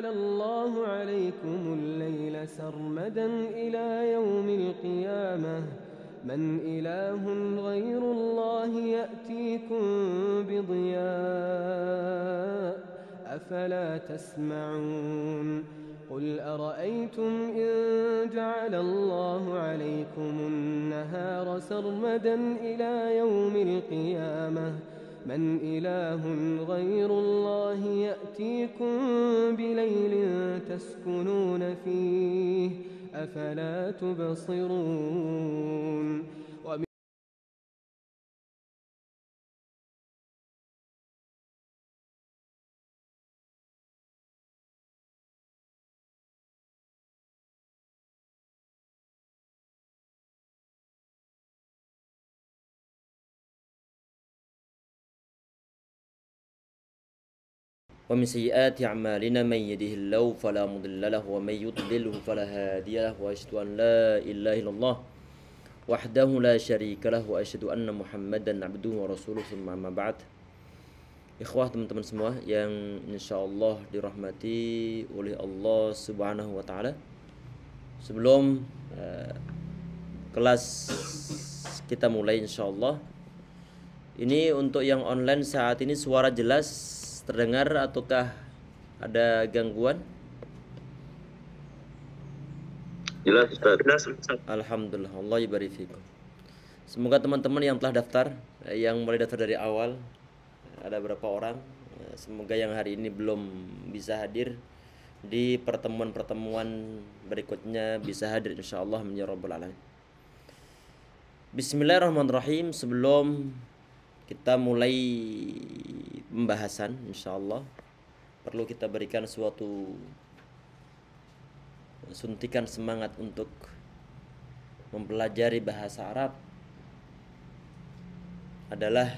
جعل الله عليكم الليل سرمدا إلى يوم القيامة من إله غير الله يأتيكم بضياء أفلا تسمعون قل أرأيتم إن جعل الله عليكم النهار سرمدا إلى يوم القيامة من إله غير الله يأتيكم بليل تسكنون فيه أفلا تبصرون ومن سيئات أعمالنا من يهده الله فلا مضل له ومن يضلله فلا هادي له وأشهد أن لا إله إلا الله وحده لا شريك له وأشهد أن محمدا عبده ورسوله ثم أما بعد Ikhwah teman-teman semua yang insya Allah dirahmati oleh Allah Subhanahu wa Ta'ala. Sebelum uh, kelas kita mulai insya Allah, ini untuk yang online saat ini suara jelas terdengar ataukah ada gangguan? Jelas Ustaz. Jelas Ustaz. Alhamdulillah. Allah ibarifikum. Semoga teman-teman yang telah daftar, eh, yang mulai daftar dari awal, eh, ada berapa orang? Eh, semoga yang hari ini belum bisa hadir di pertemuan-pertemuan berikutnya bisa hadir insyaallah ya rabbal alamin. Bismillahirrahmanirrahim. Sebelum kita mulai pembahasan insya Allah perlu kita berikan suatu suntikan semangat untuk mempelajari bahasa Arab adalah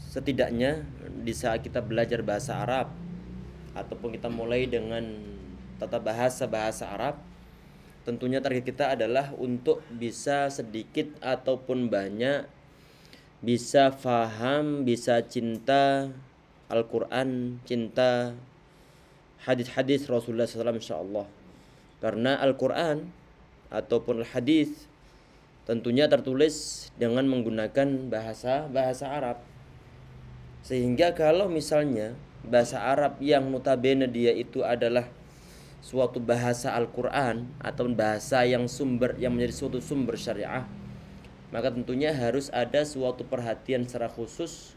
setidaknya di saat kita belajar bahasa Arab ataupun kita mulai dengan tata bahasa bahasa Arab tentunya target kita adalah untuk bisa sedikit ataupun banyak bisa faham, bisa cinta Al-Quran, cinta hadis-hadis Rasulullah SAW insya Karena Al-Quran ataupun hadis tentunya tertulis dengan menggunakan bahasa bahasa Arab. Sehingga kalau misalnya bahasa Arab yang notabene dia itu adalah suatu bahasa Al-Quran atau bahasa yang sumber yang menjadi suatu sumber syariah maka tentunya harus ada suatu perhatian secara khusus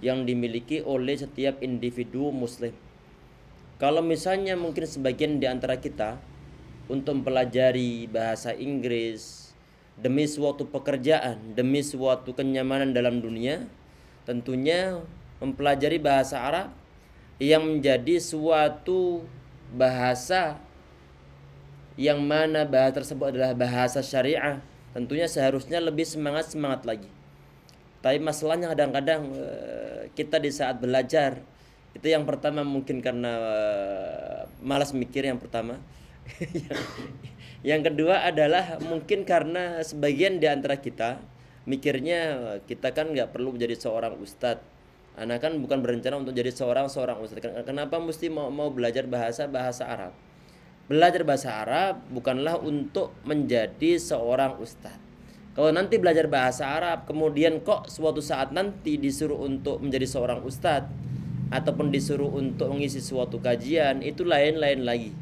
yang dimiliki oleh setiap individu muslim. Kalau misalnya mungkin sebagian di antara kita untuk mempelajari bahasa Inggris demi suatu pekerjaan, demi suatu kenyamanan dalam dunia, tentunya mempelajari bahasa Arab yang menjadi suatu bahasa yang mana bahasa tersebut adalah bahasa syariah tentunya seharusnya lebih semangat-semangat lagi. Tapi masalahnya kadang-kadang eh, kita di saat belajar itu yang pertama mungkin karena eh, malas mikir yang pertama. yang, kedua adalah mungkin karena sebagian di antara kita mikirnya eh, kita kan nggak perlu menjadi seorang ustadz anak kan bukan berencana untuk jadi seorang seorang ustadz kenapa mesti mau mau belajar bahasa bahasa Arab belajar bahasa Arab bukanlah untuk menjadi seorang ustadz. Kalau nanti belajar bahasa Arab, kemudian kok suatu saat nanti disuruh untuk menjadi seorang ustadz ataupun disuruh untuk mengisi suatu kajian, itu lain-lain lagi.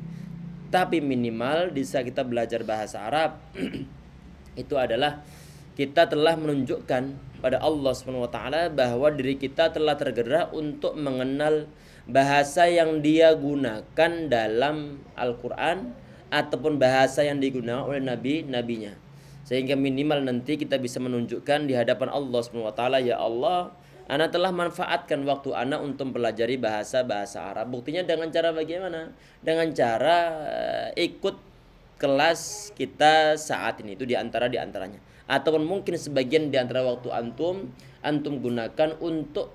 Tapi minimal bisa kita belajar bahasa Arab itu adalah kita telah menunjukkan pada Allah Subhanahu wa taala bahwa diri kita telah tergerak untuk mengenal bahasa yang dia gunakan dalam Al-Quran ataupun bahasa yang digunakan oleh nabi-nabinya sehingga minimal nanti kita bisa menunjukkan di hadapan Allah SWT ya Allah anak telah manfaatkan waktu anak untuk mempelajari bahasa-bahasa Arab. Buktinya dengan cara bagaimana? Dengan cara eh, ikut kelas kita saat ini itu diantara diantaranya. Ataupun mungkin sebagian diantara waktu antum antum gunakan untuk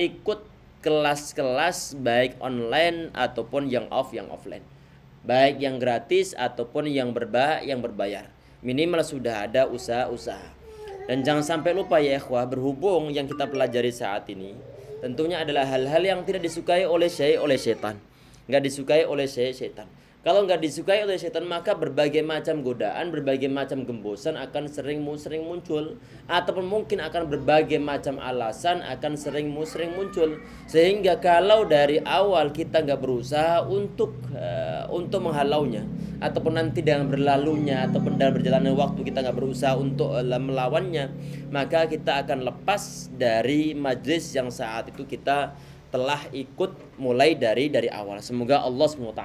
ikut kelas-kelas baik online ataupun yang off yang offline baik yang gratis ataupun yang berba yang berbayar minimal sudah ada usaha-usaha dan jangan sampai lupa ya ikhwah berhubung yang kita pelajari saat ini tentunya adalah hal-hal yang tidak disukai oleh syai oleh setan nggak disukai oleh syai setan kalau nggak disukai oleh setan maka berbagai macam godaan, berbagai macam gembosan akan sering sering muncul ataupun mungkin akan berbagai macam alasan akan sering sering muncul sehingga kalau dari awal kita nggak berusaha untuk uh, untuk menghalaunya ataupun nanti dalam berlalunya ataupun dalam berjalannya waktu kita nggak berusaha untuk uh, melawannya maka kita akan lepas dari majlis yang saat itu kita telah ikut mulai dari dari awal. Semoga Allah SWT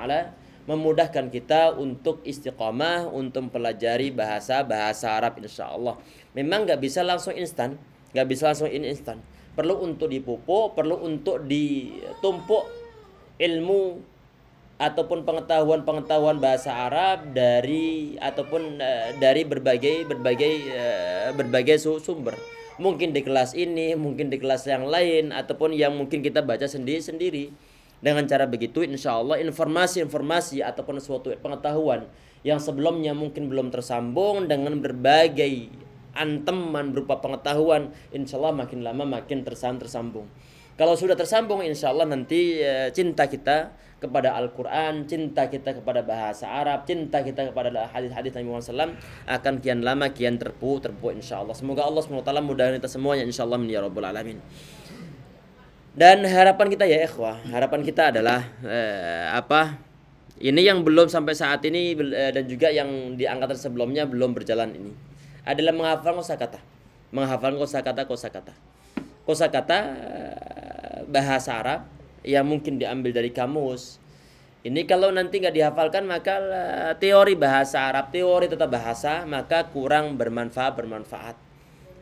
memudahkan kita untuk istiqomah untuk mempelajari bahasa bahasa Arab insya Allah memang nggak bisa langsung instan nggak bisa langsung in instan perlu untuk dipupuk perlu untuk ditumpuk ilmu ataupun pengetahuan-pengetahuan bahasa Arab dari ataupun eh, dari berbagai berbagai eh, berbagai sumber. Mungkin di kelas ini, mungkin di kelas yang lain ataupun yang mungkin kita baca sendiri-sendiri. Dengan cara begitu insya Allah informasi-informasi ataupun suatu pengetahuan yang sebelumnya mungkin belum tersambung dengan berbagai anteman berupa pengetahuan insya Allah makin lama makin tersambung tersambung. Kalau sudah tersambung insya Allah nanti eh, cinta kita kepada Al-Quran, cinta kita kepada bahasa Arab, cinta kita kepada hadis-hadis Nabi Muhammad SAW akan kian lama kian terpu terpu insya Allah. Semoga Allah SWT mudahkan kita semuanya insya Allah ya Rabbul Alamin. Dan harapan kita ya ikhwah, harapan kita adalah eh, apa? Ini yang belum sampai saat ini eh, dan juga yang di angkatan sebelumnya belum berjalan ini adalah menghafal kosakata. Menghafal kosakata kosakata. Kosakata eh, bahasa Arab yang mungkin diambil dari kamus. Ini kalau nanti nggak dihafalkan maka eh, teori bahasa Arab, teori tetap bahasa maka kurang bermanfaat bermanfaat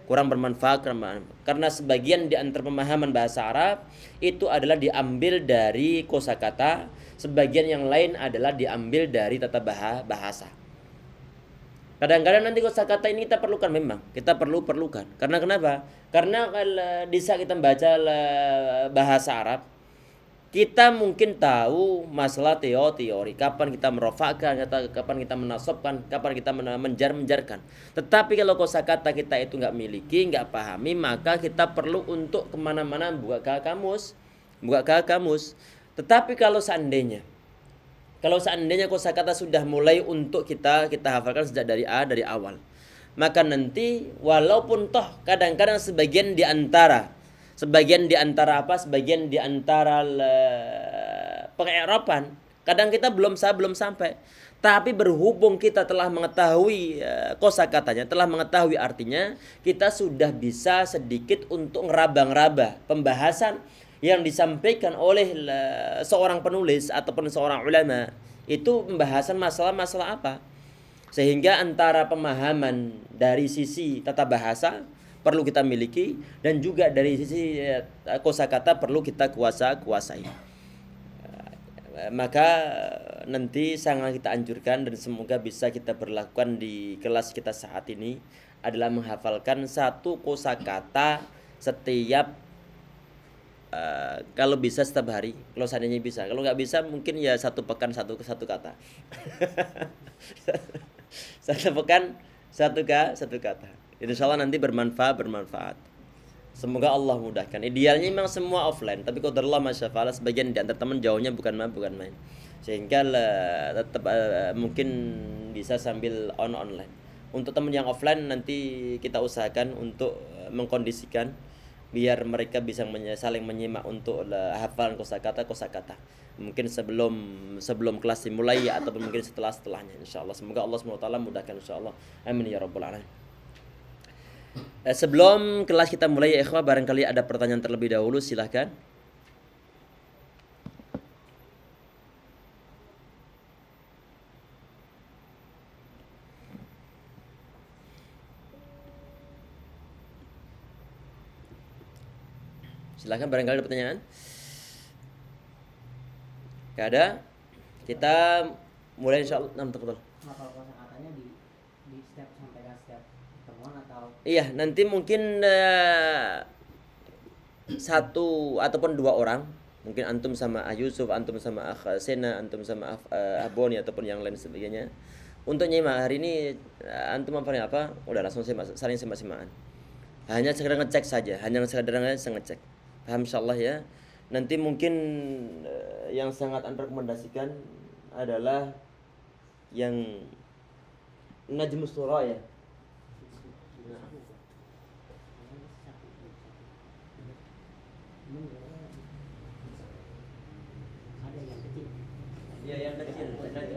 kurang bermanfaat karena sebagian di antara pemahaman bahasa Arab itu adalah diambil dari kosakata, sebagian yang lain adalah diambil dari tata bahasa. Kadang-kadang nanti kosakata ini kita perlukan memang, kita perlu perlukan. Karena kenapa? Karena kalau eh, bisa kita baca eh, bahasa Arab, kita mungkin tahu masalah teori-teori kapan kita merofakkan kapan kita menasobkan kapan kita menjar menjarkan tetapi kalau kosakata kita itu nggak miliki nggak pahami maka kita perlu untuk kemana-mana buka kamus buka kamus tetapi kalau seandainya kalau seandainya kosakata sudah mulai untuk kita kita hafalkan sejak dari A dari awal maka nanti walaupun toh kadang-kadang sebagian di antara sebagian di antara apa sebagian di antara le... pengeropan kadang kita belum sah belum sampai tapi berhubung kita telah mengetahui e, kosa katanya, telah mengetahui artinya, kita sudah bisa sedikit untuk ngeraba-ngeraba pembahasan yang disampaikan oleh seorang penulis ataupun seorang ulama itu pembahasan masalah-masalah apa. Sehingga antara pemahaman dari sisi tata bahasa perlu kita miliki dan juga dari sisi eh, kosakata perlu kita kuasa kuasai eh, maka eh, nanti sangat kita anjurkan dan semoga bisa kita berlakukan di kelas kita saat ini adalah menghafalkan satu kosakata setiap Uh, kalau bisa setiap hari kalau seandainya bisa kalau nggak bisa mungkin ya satu pekan satu satu kata satu pekan satu ka satu kata Insya Allah nanti bermanfaat bermanfaat. Semoga Allah mudahkan. Idealnya memang semua offline, tapi masya Allah sebagian di antar teman jauhnya bukan main bukan main. Sehingga lah, tetap uh, eh, mungkin bisa sambil on online. Untuk teman yang offline nanti kita usahakan untuk eh, mengkondisikan biar mereka bisa menye saling menyimak untuk hafalan kosakata kosakata mungkin sebelum sebelum kelas dimulai atau mungkin setelah setelahnya insyaallah semoga Allah swt mudahkan insyaallah amin ya robbal alamin Eh, sebelum kelas kita mulai ya ikhwah, barangkali ada pertanyaan terlebih dahulu, silahkan. Silahkan barangkali ada pertanyaan. Gak ada? Kita mulai insya Allah. Nah, kalau katanya di Iya, nanti mungkin uh, satu ataupun dua orang, mungkin antum sama Ah Yusuf, antum sama Ah Sena, antum sama Ah eh, Aboni ataupun yang lain sebagainya. Untuk nyimak hari ini eh, antum apa apa? Udah langsung simak, saling simak-simaan. Hanya sekedar ngecek saja, hanya sekedar ngecek. Paham insyaallah ya. Nanti mungkin uh, yang sangat antum rekomendasikan adalah yang Najmus Surah ya Ya yang kecil, ya Yang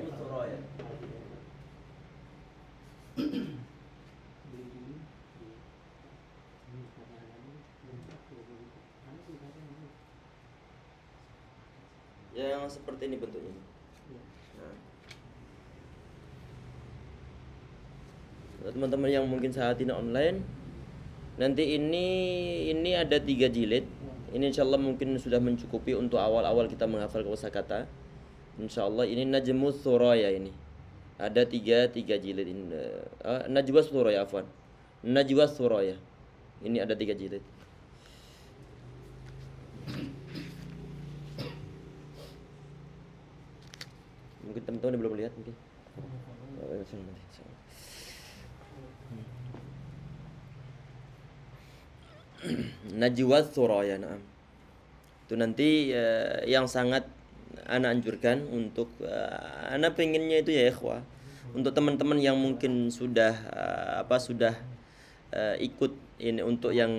seperti ini bentuknya. Iya. Nah. Teman-teman yang mungkin saat ini online, nanti ini ini ada tiga jilid. Iya. Ini insya Allah mungkin sudah mencukupi untuk awal-awal kita menghafal kosakata. kata Insyaallah ini Najmus Suraya ini ada tiga tiga jilid ini uh, Najwa Suraya afwan Najwa Suraya ini ada tiga jilid mungkin teman-teman belum lihat mungkin oh, ya, hmm. Najwa Suraya nah. itu nanti uh, yang sangat anak anjurkan untuk uh, anak pengennya itu ya ikhwah untuk teman-teman yang mungkin sudah uh, apa sudah uh, ikut ini untuk yang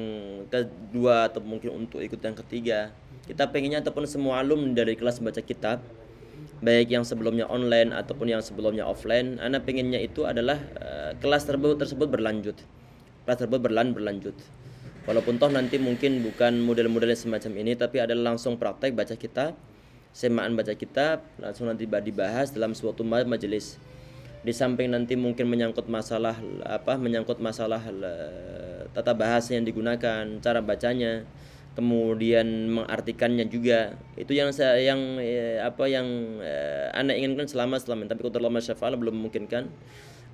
kedua atau mungkin untuk ikut yang ketiga kita pengennya ataupun semua alumni dari kelas baca kitab baik yang sebelumnya online ataupun yang sebelumnya offline anak pengennya itu adalah uh, kelas tersebut tersebut berlanjut kelas tersebut berlan berlanjut walaupun toh nanti mungkin bukan model-model semacam ini tapi ada langsung praktek baca kitab semaan baca kitab langsung nanti dibahas dalam suatu majelis di samping nanti mungkin menyangkut masalah apa menyangkut masalah eh, tata bahasa yang digunakan cara bacanya kemudian mengartikannya juga itu yang saya yang eh, apa yang eh, anda inginkan selama selama tapi kalau terlalu syafaat belum memungkinkan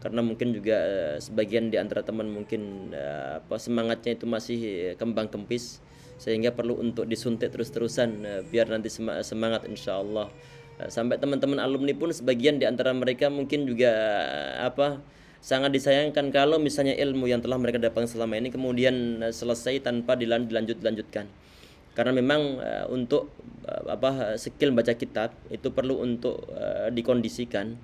karena mungkin juga eh, sebagian di antara teman mungkin eh, apa semangatnya itu masih eh, kembang kempis sehingga perlu untuk disuntik terus-terusan eh, biar nanti semangat insya Allah eh, sampai teman-teman alumni pun sebagian di antara mereka mungkin juga eh, apa sangat disayangkan kalau misalnya ilmu yang telah mereka dapat selama ini kemudian selesai tanpa dilanjut lanjutkan karena memang untuk apa skill baca kitab itu perlu untuk dikondisikan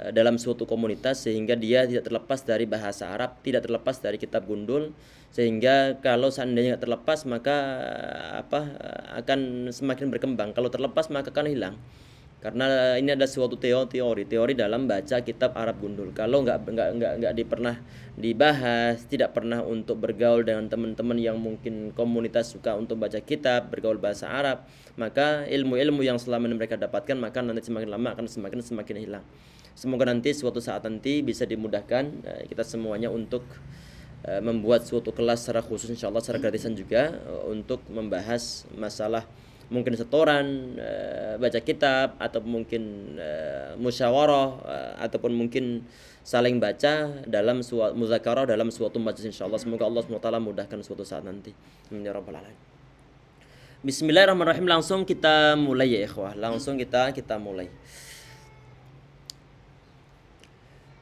Eh, dalam suatu komunitas sehingga dia tidak terlepas dari bahasa Arab, tidak terlepas dari kitab gundul sehingga kalau seandainya tidak terlepas maka eh, apa eh, akan semakin berkembang. Kalau terlepas maka akan hilang. Karena ini ada suatu teori-teori teori dalam baca kitab Arab gundul. Kalau nggak nggak nggak nggak pernah dibahas, tidak pernah untuk bergaul dengan teman-teman yang mungkin komunitas suka untuk baca kitab, bergaul bahasa Arab, maka ilmu-ilmu yang selama ini mereka dapatkan maka nanti semakin lama akan semakin semakin hilang. Semoga nanti suatu saat nanti bisa dimudahkan eh, kita semuanya untuk eh, membuat suatu kelas secara khusus insya Allah secara hmm. gratisan juga eh, untuk membahas masalah mungkin setoran baca kitab atau mungkin musyawarah ataupun mungkin saling baca dalam suatu muzakarah dalam suatu majelis Allah. semoga Allah SWT mudahkan suatu saat nanti amin ya Bismillahirrahmanirrahim langsung kita mulai ya ikhwah langsung kita kita mulai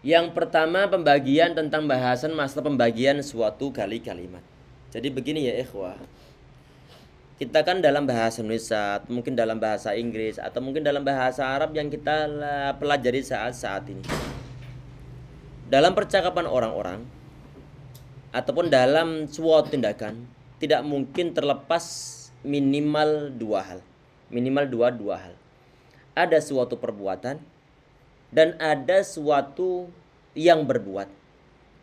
yang pertama pembagian tentang bahasan masalah pembagian suatu kali kalimat. Jadi begini ya ikhwah. Kita kan dalam bahasa Indonesia, mungkin dalam bahasa Inggris atau mungkin dalam bahasa Arab yang kita pelajari saat-saat ini. Dalam percakapan orang-orang ataupun dalam suatu tindakan tidak mungkin terlepas minimal dua hal. Minimal dua dua hal. Ada suatu perbuatan dan ada suatu yang berbuat.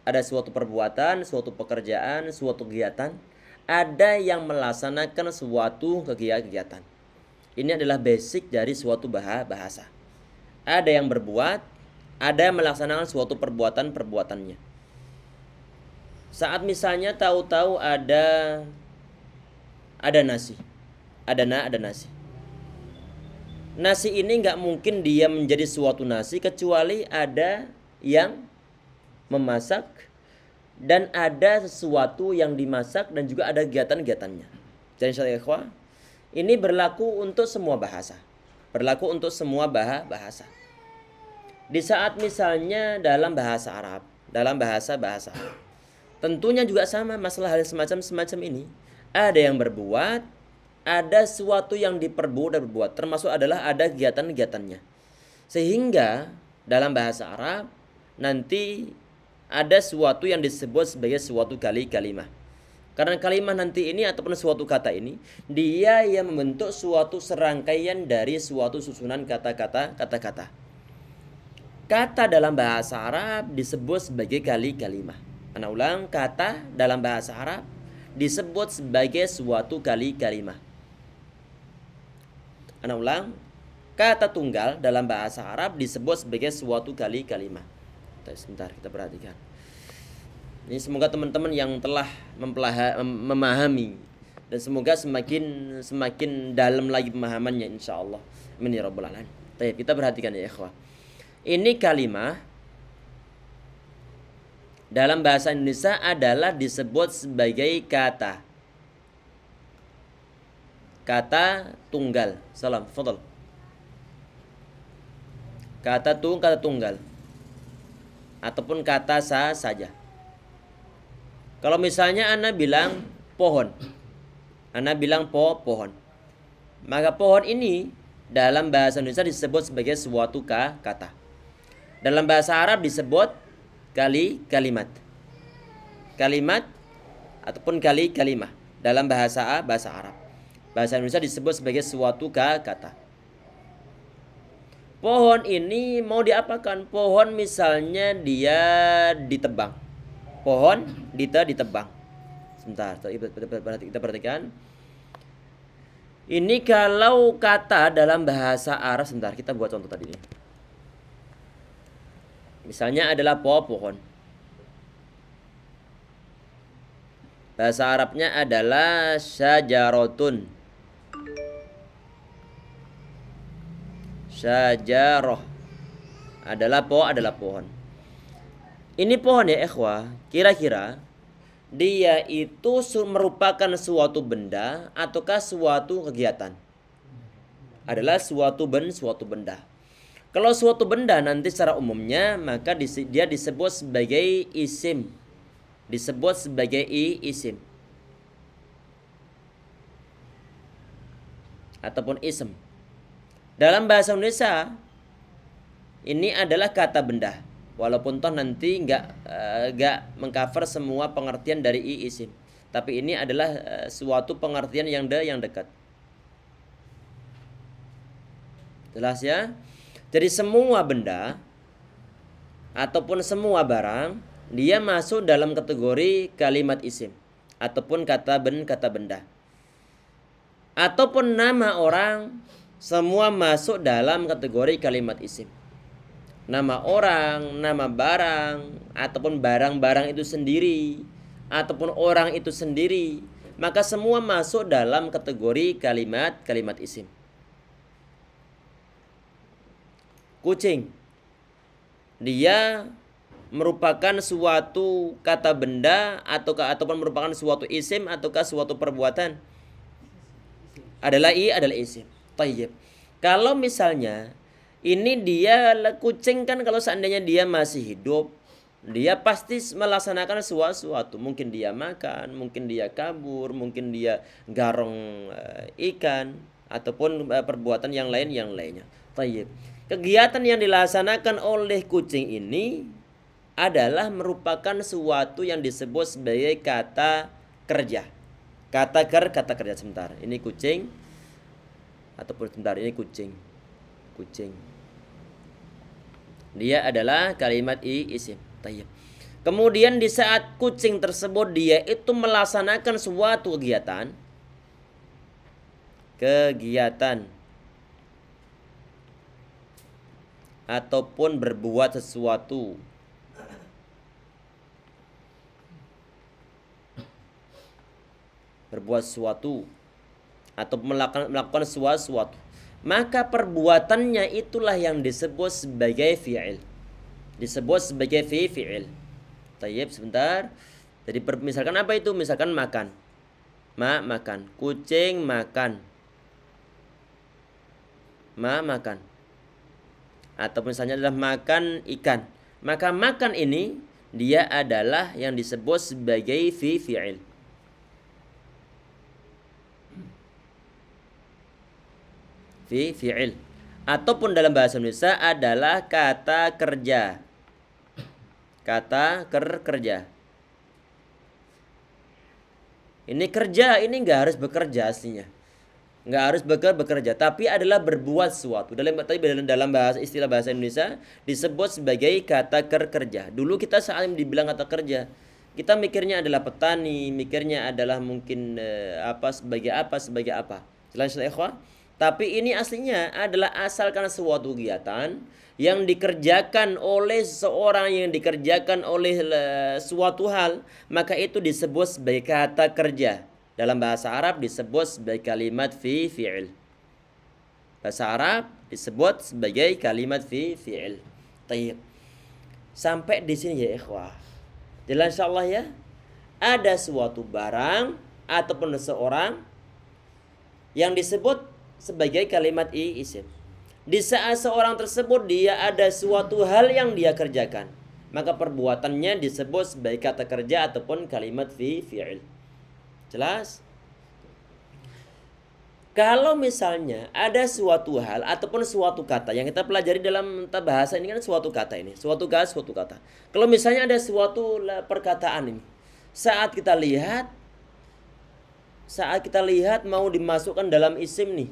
Ada suatu perbuatan, suatu pekerjaan, suatu kegiatan. Ada yang melaksanakan suatu kegiatan. Ini adalah basic dari suatu bahasa. Ada yang berbuat, ada yang melaksanakan suatu perbuatan-perbuatannya. Saat misalnya tahu-tahu ada ada nasi. Ada na, ada nasi nasi ini nggak mungkin dia menjadi suatu nasi kecuali ada yang memasak dan ada sesuatu yang dimasak dan juga ada kegiatan-kegiatannya. Jadi insyaallah ini berlaku untuk semua bahasa. Berlaku untuk semua bahasa. Di saat misalnya dalam bahasa Arab, dalam bahasa bahasa Tentunya juga sama masalah hal semacam semacam ini. Ada yang berbuat, ada suatu yang diperbuat dan berbuat termasuk adalah ada kegiatan-kegiatannya sehingga dalam bahasa Arab nanti ada suatu yang disebut sebagai suatu kali kalimah karena kalimat nanti ini ataupun suatu kata ini dia yang membentuk suatu serangkaian dari suatu susunan kata-kata kata-kata kata dalam bahasa Arab disebut sebagai kali kalimah Anak ulang kata dalam bahasa Arab disebut sebagai suatu kali kalimah. Ana ulang. Kata tunggal dalam bahasa Arab disebut sebagai suatu kali kalimat. Sebentar kita perhatikan. Ini semoga teman-teman yang telah memahami dan semoga semakin semakin dalam lagi pemahamannya insya Allah. Amin ya rabbal alamin. kita perhatikan ya ikhwah. Ini kalimat dalam bahasa Indonesia adalah disebut sebagai kata kata tunggal. Salam, fadal. Kata tung, kata tunggal. Ataupun kata sa saja. Kalau misalnya Anda bilang pohon. Anda bilang po pohon. Maka pohon ini dalam bahasa Indonesia disebut sebagai suatu ka, kata. Dalam bahasa Arab disebut kali kalimat. Kalimat ataupun kali kalimah dalam bahasa bahasa Arab. Bahasa Indonesia disebut sebagai suatu kata. Pohon ini mau diapakan? Pohon misalnya dia ditebang. Pohon dita ditebang. Sebentar, kita perhatikan. Ini kalau kata dalam bahasa Arab sebentar kita buat contoh tadi ini. Misalnya adalah pohon. Bahasa Arabnya adalah syajarotun. syajarah adalah pohon adalah pohon. Ini pohon ya Ekhwa. kira-kira dia itu merupakan suatu benda ataukah suatu kegiatan? Adalah suatu ben suatu benda. Kalau suatu benda nanti secara umumnya maka dia disebut sebagai isim. Disebut sebagai i isim. Ataupun ism. Dalam bahasa Indonesia ini adalah kata benda. Walaupun toh nanti nggak eh, nggak mengcover semua pengertian dari i isim, tapi ini adalah eh, suatu pengertian yang de yang dekat. Jelas ya? Jadi semua benda ataupun semua barang dia masuk dalam kategori kalimat isim ataupun kata ben kata benda ataupun nama orang semua masuk dalam kategori kalimat isim. Nama orang, nama barang, ataupun barang-barang itu sendiri, ataupun orang itu sendiri, maka semua masuk dalam kategori kalimat-kalimat isim. Kucing. Dia merupakan suatu kata benda atau ataupun merupakan suatu isim ataukah suatu perbuatan. Adalah i adalah isim. Tayyib. Kalau misalnya ini dia kucing kan kalau seandainya dia masih hidup dia pasti melaksanakan sesuatu mungkin dia makan mungkin dia kabur mungkin dia garong eh, ikan ataupun eh, perbuatan yang lain yang lainnya Tayyib. kegiatan yang dilaksanakan oleh kucing ini adalah merupakan suatu yang disebut sebagai kata kerja kata ker kata kerja sebentar ini kucing ataupun sebentar ini kucing kucing dia adalah kalimat i isim tayyib kemudian di saat kucing tersebut dia itu melaksanakan suatu kegiatan kegiatan ataupun berbuat sesuatu berbuat sesuatu atau melakukan, melakukan sesuatu maka perbuatannya itulah yang disebut sebagai fi'il disebut sebagai fi'il tayyib sebentar jadi misalkan apa itu misalkan makan ma makan kucing makan ma makan atau misalnya adalah makan ikan maka makan ini dia adalah yang disebut sebagai fi fi'il fi fi'il ataupun dalam bahasa Indonesia adalah kata kerja. Kata ker kerja. Ini kerja ini nggak harus bekerja aslinya. Nggak harus beker bekerja, tapi adalah berbuat sesuatu. Dalam dalam bahasa istilah bahasa Indonesia disebut sebagai kata ker kerja. Dulu kita saling dibilang kata kerja kita mikirnya adalah petani, mikirnya adalah mungkin eh, apa sebagai apa sebagai apa. Jelas selain ikhwah? Tapi ini aslinya adalah asal karena suatu kegiatan yang dikerjakan oleh seseorang yang dikerjakan oleh suatu hal, maka itu disebut sebagai kata kerja. Dalam bahasa Arab disebut sebagai kalimat fi fi'il. Bahasa Arab disebut sebagai kalimat fi fi'il. Tayyip. Sampai di sini ya ikhwah. Jelas insyaallah ya. Ada suatu barang ataupun seseorang yang disebut sebagai kalimat i isim. Di saat seorang tersebut dia ada suatu hal yang dia kerjakan, maka perbuatannya disebut sebagai kata kerja ataupun kalimat fi fi'il. Jelas? Kalau misalnya ada suatu hal ataupun suatu kata yang kita pelajari dalam bahasa ini kan suatu kata ini, suatu kata, suatu kata. Kalau misalnya ada suatu perkataan ini, saat kita lihat, saat kita lihat mau dimasukkan dalam isim nih,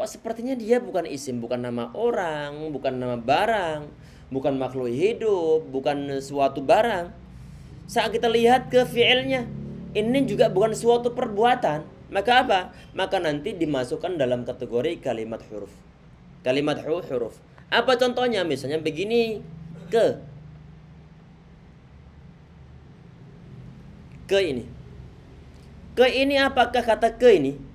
kok sepertinya dia bukan isim, bukan nama orang, bukan nama barang, bukan makhluk hidup, bukan suatu barang. Saat kita lihat ke fiilnya, ini juga bukan suatu perbuatan. Maka apa? Maka nanti dimasukkan dalam kategori kalimat huruf. Kalimat huruf. Apa contohnya? Misalnya begini, ke. Ke ini. Ke ini apakah kata ke ini?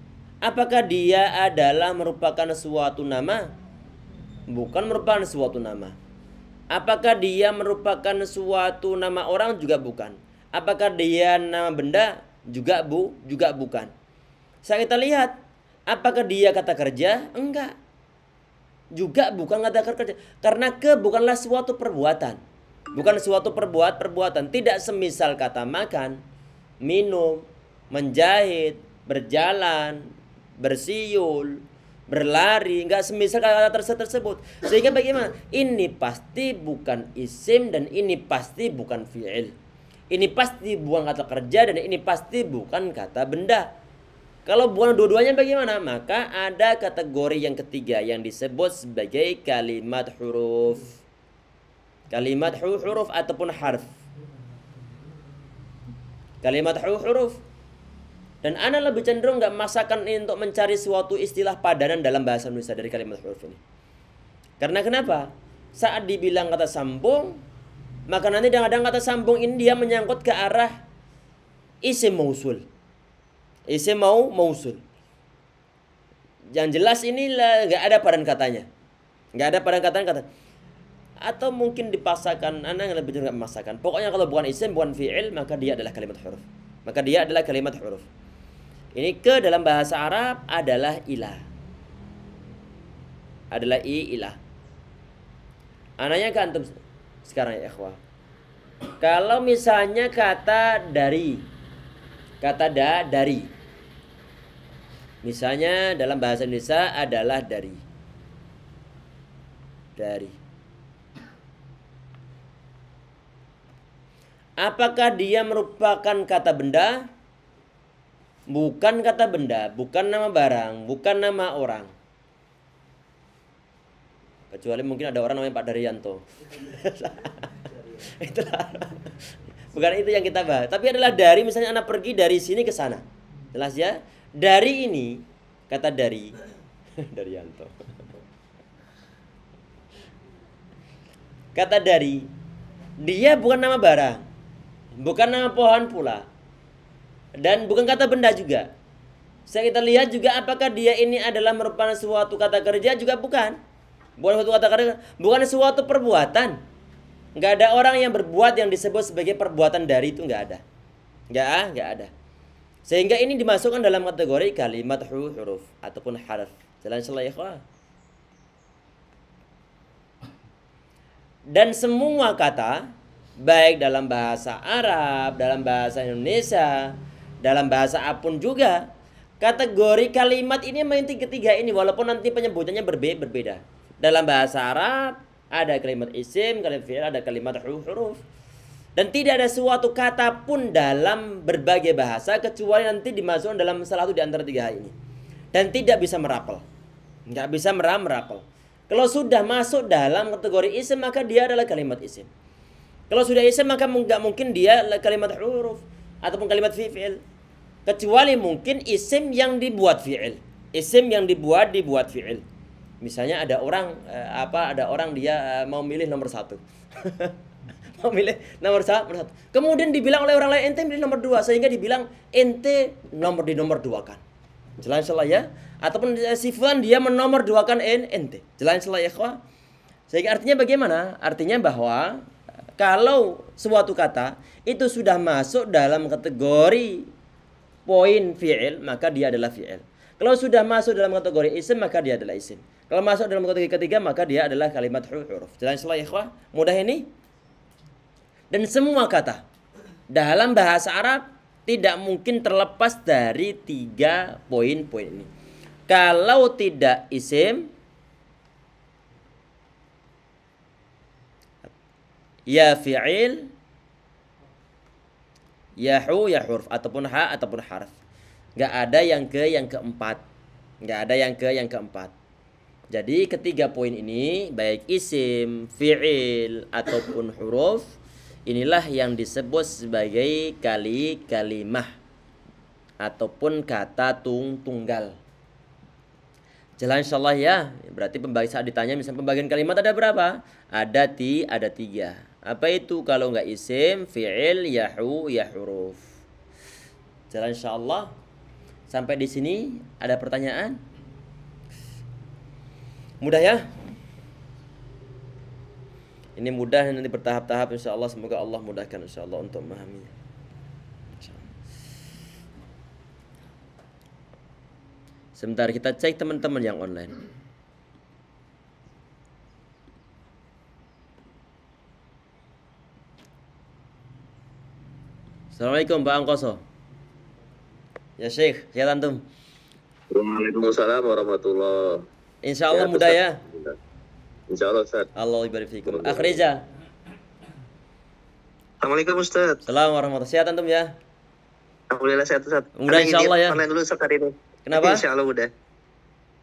Apakah dia adalah merupakan suatu nama? Bukan merupakan suatu nama. Apakah dia merupakan suatu nama orang juga bukan? Apakah dia nama benda juga bu juga bukan? Saya kita lihat apakah dia kata kerja? Enggak. Juga bukan kata kerja karena ke bukanlah suatu perbuatan. Bukan suatu perbuat perbuatan tidak semisal kata makan, minum, menjahit, berjalan, bersiul, berlari, nggak semisal kata-kata terse tersebut. Sehingga bagaimana? Ini pasti bukan isim dan ini pasti bukan fi'il. Ini pasti bukan kata kerja dan ini pasti bukan kata benda. Kalau bukan dua-duanya bagaimana? Maka ada kategori yang ketiga yang disebut sebagai kalimat huruf. Kalimat huruf ataupun harf. Kalimat huruf dan anak lebih cenderung nggak masakan ini untuk mencari suatu istilah padanan dalam bahasa Indonesia dari kalimat huruf ini. Karena kenapa? Saat dibilang kata sambung, maka nanti kadang-kadang kata sambung ini dia menyangkut ke arah isim mausul. Isim mau mausul. Yang jelas ini nggak ada padan katanya. Nggak ada padan katanya kata. Atau mungkin dipasakan anak lebih cenderung memaksakan. Pokoknya kalau bukan isim, bukan fi'il, maka dia adalah kalimat huruf. Maka dia adalah kalimat huruf. Ini ke dalam bahasa Arab adalah ilah. Adalah i ilah. Anaknya ke antum sekarang ya ikhwah. Kalau misalnya kata dari kata da dari. Misalnya dalam bahasa Indonesia adalah dari. Dari. Apakah dia merupakan kata benda? bukan kata benda, bukan nama barang, bukan nama orang. Kecuali mungkin ada orang namanya Pak Daryanto. Itulah. Bukan itu yang kita bahas, tapi adalah dari misalnya anak pergi dari sini ke sana. Jelas ya? Dari ini kata dari Daryanto. Kata dari dia bukan nama barang, bukan nama pohon pula, dan bukan kata benda juga. Saya kita lihat juga apakah dia ini adalah merupakan suatu kata kerja juga bukan. Bukan suatu kata kerja, bukan suatu perbuatan. Gak ada orang yang berbuat yang disebut sebagai perbuatan dari itu gak ada. ah gak ada. Sehingga ini dimasukkan dalam kategori kalimat huruf ataupun harf. Jalan ya, ikhwah. Dan semua kata baik dalam bahasa Arab, dalam bahasa Indonesia, dalam bahasa apun juga kategori kalimat ini yang tiga ketiga ini walaupun nanti penyebutannya berbe berbeda. Dalam bahasa Arab ada kalimat isim, kalimat fi'il, ada kalimat huruf. Dan tidak ada suatu kata pun dalam berbagai bahasa kecuali nanti dimasukkan dalam salah satu di antara tiga hal ini. Dan tidak bisa merapel. Nggak bisa meram merapel. Kalau sudah masuk dalam kategori isim maka dia adalah kalimat isim. Kalau sudah isim maka nggak mungkin dia kalimat huruf ataupun kalimat fi'il kecuali mungkin isim yang dibuat fiil isim yang dibuat dibuat fiil misalnya ada orang eh, apa ada orang dia eh, mau milih nomor satu mau milih nomor satu kemudian dibilang oleh orang lain ente milih nomor dua sehingga dibilang ente nomor di nomor dua kan jelas salah ya ataupun eh, si fulan dia menomor dua kan ente jelas salah ya kwa sehingga artinya bagaimana artinya bahwa kalau suatu kata itu sudah masuk dalam kategori poin fi'il, maka dia adalah fi'il. Kalau sudah masuk dalam kategori isim, maka dia adalah isim. Kalau masuk dalam kategori ketiga, maka dia adalah kalimat huruf. Jelas lah ikhwah, mudah ini? Dan semua kata dalam bahasa Arab tidak mungkin terlepas dari tiga poin-poin ini. Kalau tidak isim, ya fi'il, Yahu ya huruf ataupun ha ataupun harf. Nggak ada yang ke yang keempat. Nggak ada yang ke yang keempat. Jadi ketiga poin ini baik isim, fiil ataupun huruf inilah yang disebut sebagai kali kalimah ataupun kata tung tunggal. Jalan insyaallah ya. Berarti pembagian saat ditanya misalnya pembagian kalimat ada berapa? Ada ti, ada tiga. Apa itu kalau enggak isim, fi'il, yahu, ya huruf. Jalan insyaallah. Sampai di sini ada pertanyaan? Mudah ya? Ini mudah nanti bertahap-tahap insya Allah semoga Allah mudahkan insyaallah untuk memahaminya. Sebentar kita cek teman-teman yang online. Assalamualaikum Pak Angkoso. Ya Syekh, ya antum. Waalaikumsalam warahmatullahi Insya Allah ya, mudah ya. Insya Allah Ustaz. Allah ibarik fikum. Akhreja. Assalamualaikum Ustaz. Assalamualaikum warahmatullahi Sehat antum ya. Alhamdulillah sehat Ustaz. Mudah insya Allah ya. Online dulu Ustaz hari ini. Kenapa? Insya Allah udah.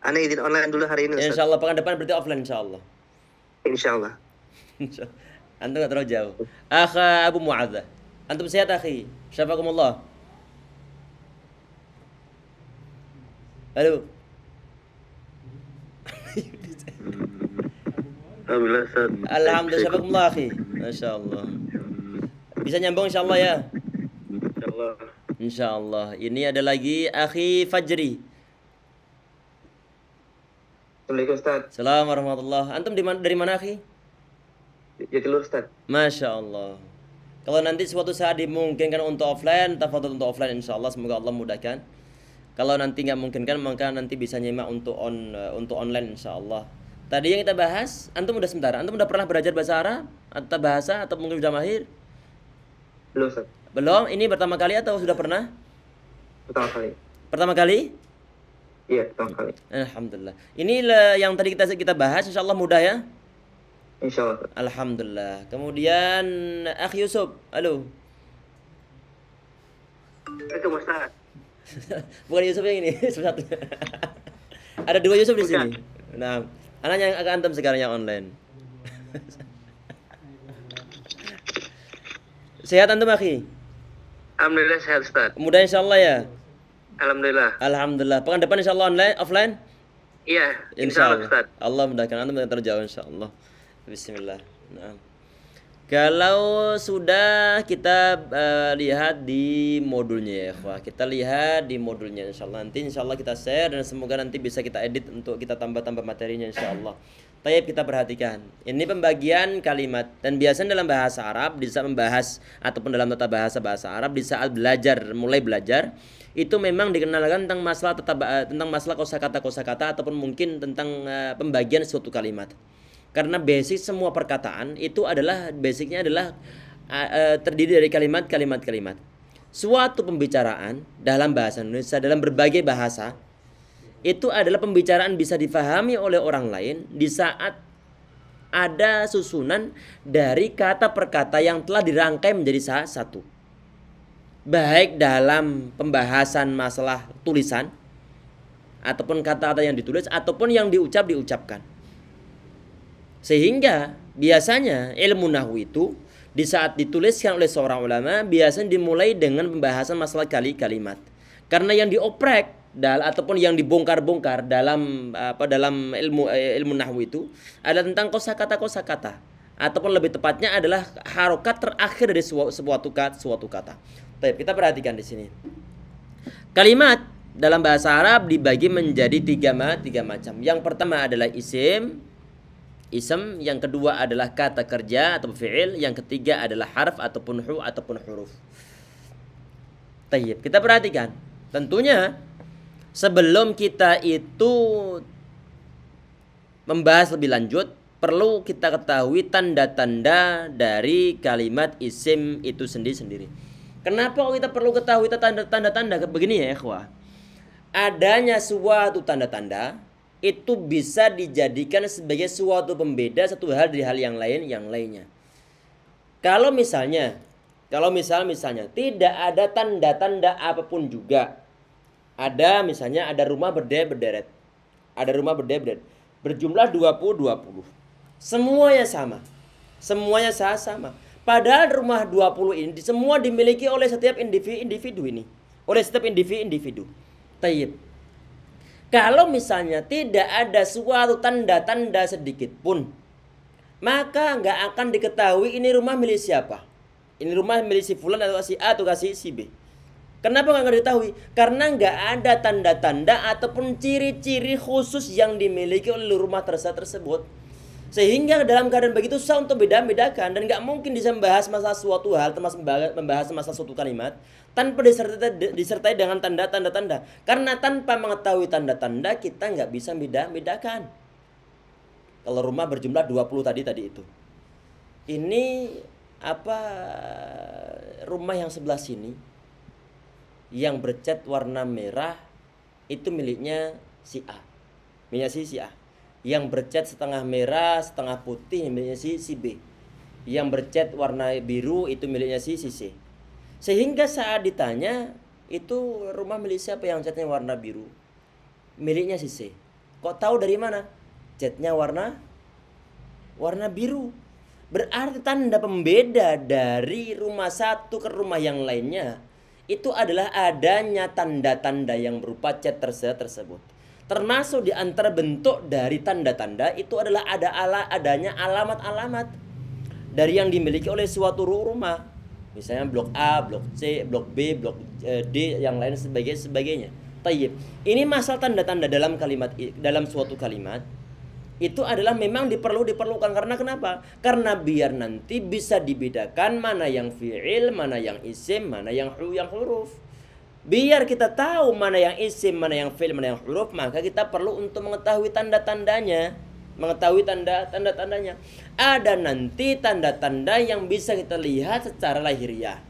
Anda izin online dulu hari ini Ustaz. Insya Allah pekan depan berarti offline insya Allah. Insya Allah. Antum gak terlalu jauh. Akha Abu Mu'adzah. Antum sehat akhi? Syafakumullah. Halo. Alhamdulillah. Alhamdulillah. Syafakumullah akhi. Masya Allah. Bisa nyambung insya Allah ya. Insya Allah. Insya Allah. Ini ada lagi akhi Fajri. Assalamualaikum Ustaz. Assalamualaikum warahmatullahi Antum di mana, dari mana akhi? Jatiluhur Ustaz. Masya Allah. Kalau nanti suatu saat dimungkinkan untuk offline, tafadhol untuk offline insya Allah semoga Allah mudahkan. Kalau nanti nggak mungkinkan maka nanti bisa nyimak untuk on eh, untuk online insya Allah. Tadi yang kita bahas, antum udah sebentar, antum udah pernah belajar bahasa Arab atau bahasa atau mungkin sudah mahir? Belum. Sir. Belum. Ini pertama kali atau sudah pernah? Pertama kali. Pertama kali? Iya, pertama kali. Alhamdulillah. Ini yang tadi kita kita bahas, insya Allah mudah ya. Insya Allah. Alhamdulillah. Kemudian Akh Yusuf, halo. Itu Ustaz. Bukan Yusuf yang ini, Satu. Ada dua Yusuf di sini. Nah, anaknya yang agak antem sekarang yang online. sehat antum akhi? Alhamdulillah sehat Ustaz. Mudah insya Allah ya. Alhamdulillah. Alhamdulillah. Pekan depan insya Allah online, offline. Iya. Insya, insya Allah. Allah. Allah mudahkan antum yang terjauh insya Allah. Bismillah. Nah. Kalau sudah kita uh, lihat di modulnya ya, Wah, kita lihat di modulnya insya Allah nanti insya Allah kita share dan semoga nanti bisa kita edit untuk kita tambah-tambah materinya insya Allah. Tapi kita perhatikan. Ini pembagian kalimat dan biasanya dalam bahasa Arab bisa membahas ataupun dalam tata bahasa bahasa Arab di saat belajar mulai belajar itu memang dikenalkan tentang masalah eh, tentang masalah kosakata kosakata ataupun mungkin tentang uh, pembagian suatu kalimat karena basic semua perkataan itu adalah basicnya adalah uh, terdiri dari kalimat-kalimat-kalimat. Suatu pembicaraan dalam bahasa Indonesia dalam berbagai bahasa itu adalah pembicaraan bisa difahami oleh orang lain di saat ada susunan dari kata per kata yang telah dirangkai menjadi satu. Baik dalam pembahasan masalah tulisan ataupun kata-kata yang ditulis ataupun yang diucap diucapkan. Sehingga biasanya ilmu nahu itu di saat dituliskan oleh seorang ulama biasanya dimulai dengan pembahasan masalah kali kalimat. Karena yang dioprek dalam ataupun yang dibongkar-bongkar dalam apa dalam ilmu eh, ilmu nahu itu adalah tentang kosakata kosakata ataupun lebih tepatnya adalah harokat terakhir dari sebuah, sebuah kata suatu kata. Tapi kita perhatikan di sini. Kalimat dalam bahasa Arab dibagi menjadi tiga, tiga macam. Yang pertama adalah isim, isim, yang kedua adalah kata kerja atau fi'il, yang ketiga adalah harf ataupun hu ataupun huruf. Tayyib, kita perhatikan. Tentunya sebelum kita itu membahas lebih lanjut, perlu kita ketahui tanda-tanda dari kalimat isim itu sendiri-sendiri. Kenapa kita perlu ketahui tanda-tanda begini ya, ikhwah? Adanya suatu tanda-tanda itu bisa dijadikan sebagai suatu pembeda satu hal dari hal yang lain yang lainnya. Kalau misalnya, kalau misal misalnya tidak ada tanda-tanda apapun juga. Ada misalnya ada rumah berderet berderet. Ada rumah berderet berderet. Berjumlah 20 20. Semuanya sama. Semuanya sah sama. Padahal rumah 20 ini semua dimiliki oleh setiap individu individu ini. Oleh setiap individu individu. Tayyib kalau misalnya tidak ada suatu tanda-tanda sedikit pun, maka nggak akan diketahui ini rumah milik siapa. Ini rumah milik si Fulan atau si A atau si, si B. Kenapa nggak diketahui? Karena nggak ada tanda-tanda ataupun ciri-ciri khusus yang dimiliki oleh rumah tersebut. Sehingga dalam keadaan begitu susah untuk beda-bedakan dan nggak mungkin bisa membahas masalah suatu hal termasuk membahas masalah suatu kalimat tanpa disertai, disertai dengan tanda-tanda-tanda. Karena tanpa mengetahui tanda-tanda kita nggak bisa beda-bedakan. Kalau rumah berjumlah 20 tadi tadi itu. Ini apa rumah yang sebelah sini yang bercat warna merah itu miliknya si A. Miliknya si si A. Yang bercat setengah merah, setengah putih miliknya si si B. Yang bercat warna biru itu miliknya si si C sehingga saat ditanya, itu rumah milik siapa yang catnya warna biru? Miliknya si C. Kok tahu dari mana? Catnya warna warna biru. Berarti tanda pembeda dari rumah satu ke rumah yang lainnya itu adalah adanya tanda-tanda yang berupa cat tersebut. Termasuk di antara bentuk dari tanda-tanda itu adalah ada ala adanya alamat-alamat dari yang dimiliki oleh suatu rumah misalnya blok A, blok C, blok B, blok eh, D, yang lain sebagainya sebagainya. Tayyib. Ini masalah tanda-tanda dalam kalimat dalam suatu kalimat itu adalah memang diperlu diperlukan karena kenapa? Karena biar nanti bisa dibedakan mana yang fiil, mana yang isim, mana yang hu, yang huruf. Biar kita tahu mana yang isim, mana yang fiil, mana yang huruf, maka kita perlu untuk mengetahui tanda-tandanya mengetahui tanda tanda tandanya ada nanti tanda tanda yang bisa kita lihat secara lahiriah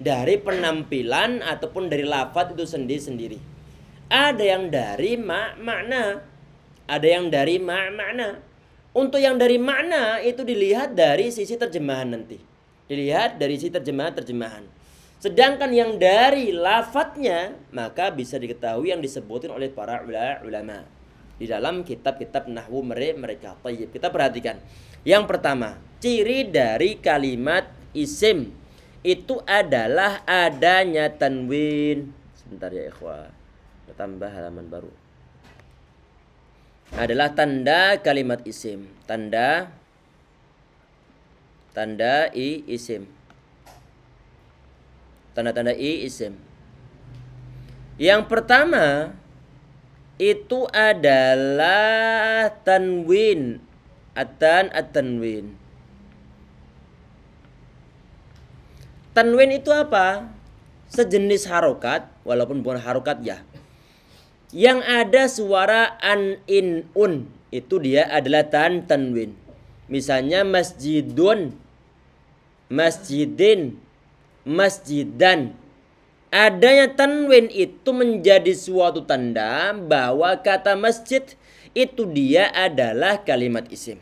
dari penampilan ataupun dari lafat itu sendiri sendiri ada yang dari mak makna ada yang dari mak makna untuk yang dari makna itu dilihat dari sisi terjemahan nanti dilihat dari sisi terjemahan terjemahan Sedangkan yang dari lafatnya maka bisa diketahui yang disebutin oleh para ulama di dalam kitab-kitab nahwu mereka. Tayyib. Kita perhatikan. Yang pertama, ciri dari kalimat isim itu adalah adanya tanwin. Sebentar ya ikhwah. Tambah halaman baru. Adalah tanda kalimat isim. Tanda tanda i isim. Tanda-tanda i isim. Yang pertama, itu adalah tanwin atan atanwin tanwin tanwin itu apa sejenis harokat walaupun bukan harokat ya yang ada suara an in un itu dia adalah tan tanwin misalnya masjidun masjidin masjidan Adanya tanwin itu menjadi suatu tanda bahwa kata masjid itu dia adalah kalimat isim.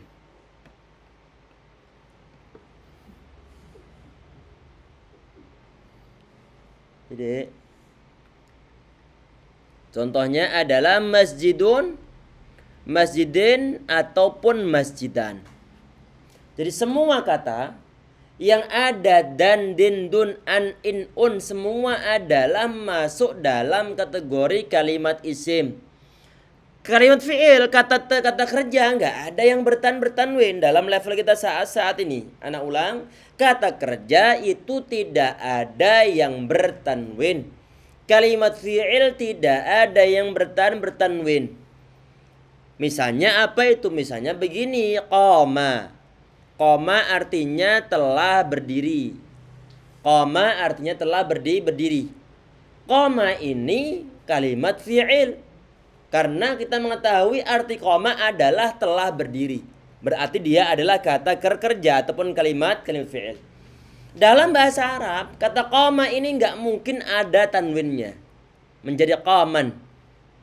Jadi contohnya adalah masjidun, masjidin ataupun masjidan. Jadi semua kata yang ada dan din dun an in un semua adalah masuk dalam kategori kalimat isim. Kalimat fiil kata kata kerja nggak ada yang bertan bertanwin dalam level kita saat saat ini. Anak ulang kata kerja itu tidak ada yang bertanwin. Kalimat fiil tidak ada yang bertan bertanwin. Misalnya apa itu? Misalnya begini, koma Koma artinya telah berdiri. Koma artinya telah berdiri berdiri. Koma ini kalimat fi'il. Karena kita mengetahui arti koma adalah telah berdiri. Berarti dia adalah kata kerja ataupun kalimat kalimat fi'il. Dalam bahasa Arab, kata koma ini nggak mungkin ada tanwinnya. Menjadi koman.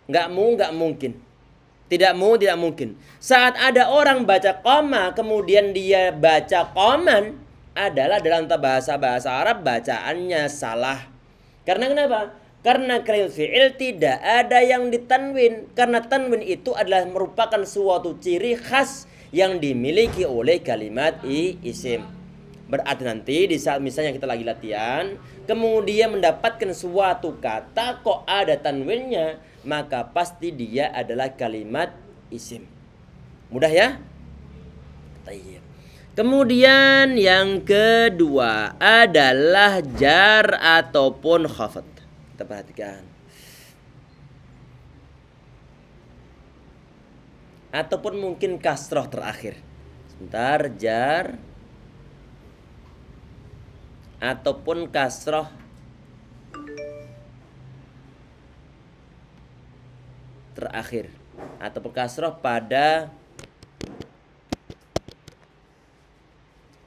Nggak mu, nggak mungkin. Tidak mau, tidak mungkin. Saat ada orang baca koma, kemudian dia baca koman, adalah dalam bahasa-bahasa Arab bacaannya salah. Karena kenapa? Karena krim fi'il tidak ada yang ditanwin. Karena tanwin itu adalah merupakan suatu ciri khas yang dimiliki oleh kalimat i isim. Berarti nanti di saat misalnya kita lagi latihan, kemudian mendapatkan suatu kata kok ada tanwinnya, maka pasti dia adalah kalimat isim. Mudah ya? Tayyib. Kemudian yang kedua adalah jar ataupun khafat. Kita perhatikan. Ataupun mungkin kasroh terakhir. Sebentar, jar ataupun kasroh terakhir atau kasroh pada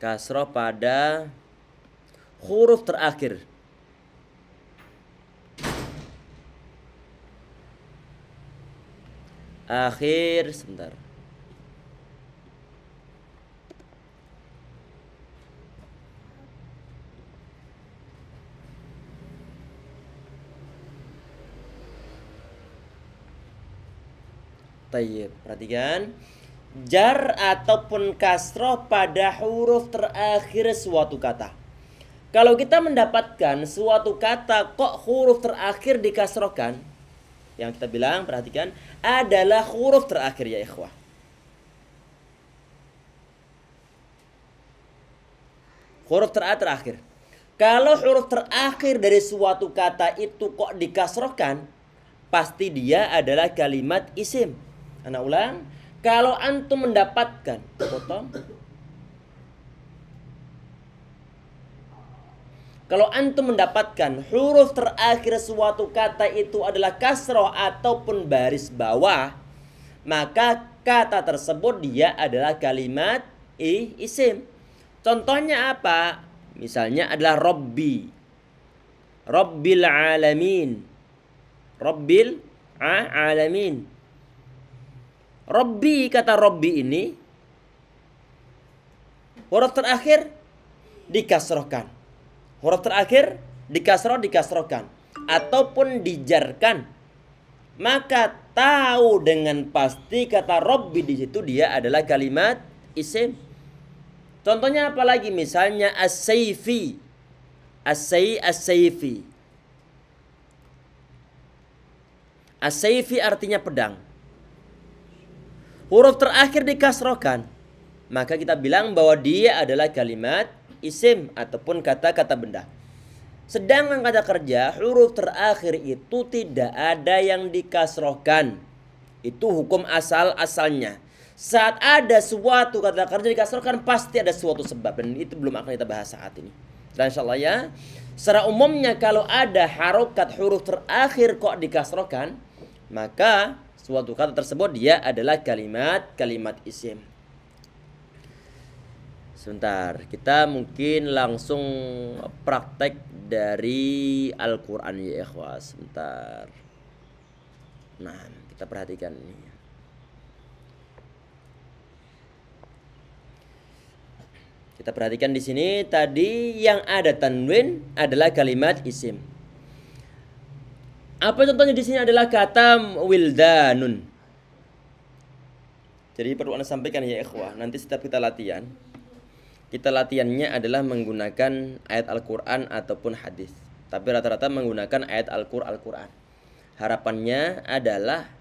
kasroh pada huruf terakhir akhir sebentar Tayyib. Perhatikan. Jar ataupun kasroh pada huruf terakhir suatu kata. Kalau kita mendapatkan suatu kata kok huruf terakhir dikasrohkan, yang kita bilang perhatikan adalah huruf terakhir ya ikhwah. Huruf terakhir terakhir. Kalau huruf terakhir dari suatu kata itu kok dikasrohkan, pasti dia adalah kalimat isim. Anak ulang, kalau antum mendapatkan potong Kalau antum mendapatkan huruf terakhir suatu kata itu adalah kasroh ataupun baris bawah, maka kata tersebut dia adalah kalimat i isim. Contohnya apa? Misalnya adalah Robbi, Robbil alamin, Robbil alamin. Robbi kata Robbi ini huruf terakhir dikasrohkan. Huruf terakhir dikasroh dikasrohkan ataupun dijarkan. Maka tahu dengan pasti kata Robbi di situ dia adalah kalimat isim. Contohnya apa lagi? Misalnya as-sayfi. As-say as-sayfi. As-sayfi artinya pedang huruf terakhir dikasrohkan, maka kita bilang bahwa dia adalah kalimat isim ataupun kata-kata benda. Sedangkan kata kerja, huruf terakhir itu tidak ada yang dikasrokan, Itu hukum asal-asalnya. Saat ada suatu kata kerja dikasrokan pasti ada suatu sebab. Dan itu belum akan kita bahas saat ini. Dan insyaallah ya, secara umumnya kalau ada harokat huruf terakhir kok dikasrokan, maka suatu kata tersebut dia adalah kalimat kalimat isim. Sebentar, kita mungkin langsung praktek dari Al-Qur'an ya ikhwas. Sebentar. Nah, kita perhatikan ini. Kita perhatikan di sini tadi yang ada tanwin adalah kalimat isim. Apa contohnya di sini adalah kata wildanun. Jadi perlu Anda sampaikan ya ikhwah, nanti setiap kita latihan, kita latihannya adalah menggunakan ayat Al-Qur'an ataupun hadis. Tapi rata-rata menggunakan ayat Al-Qur'an. Al Harapannya adalah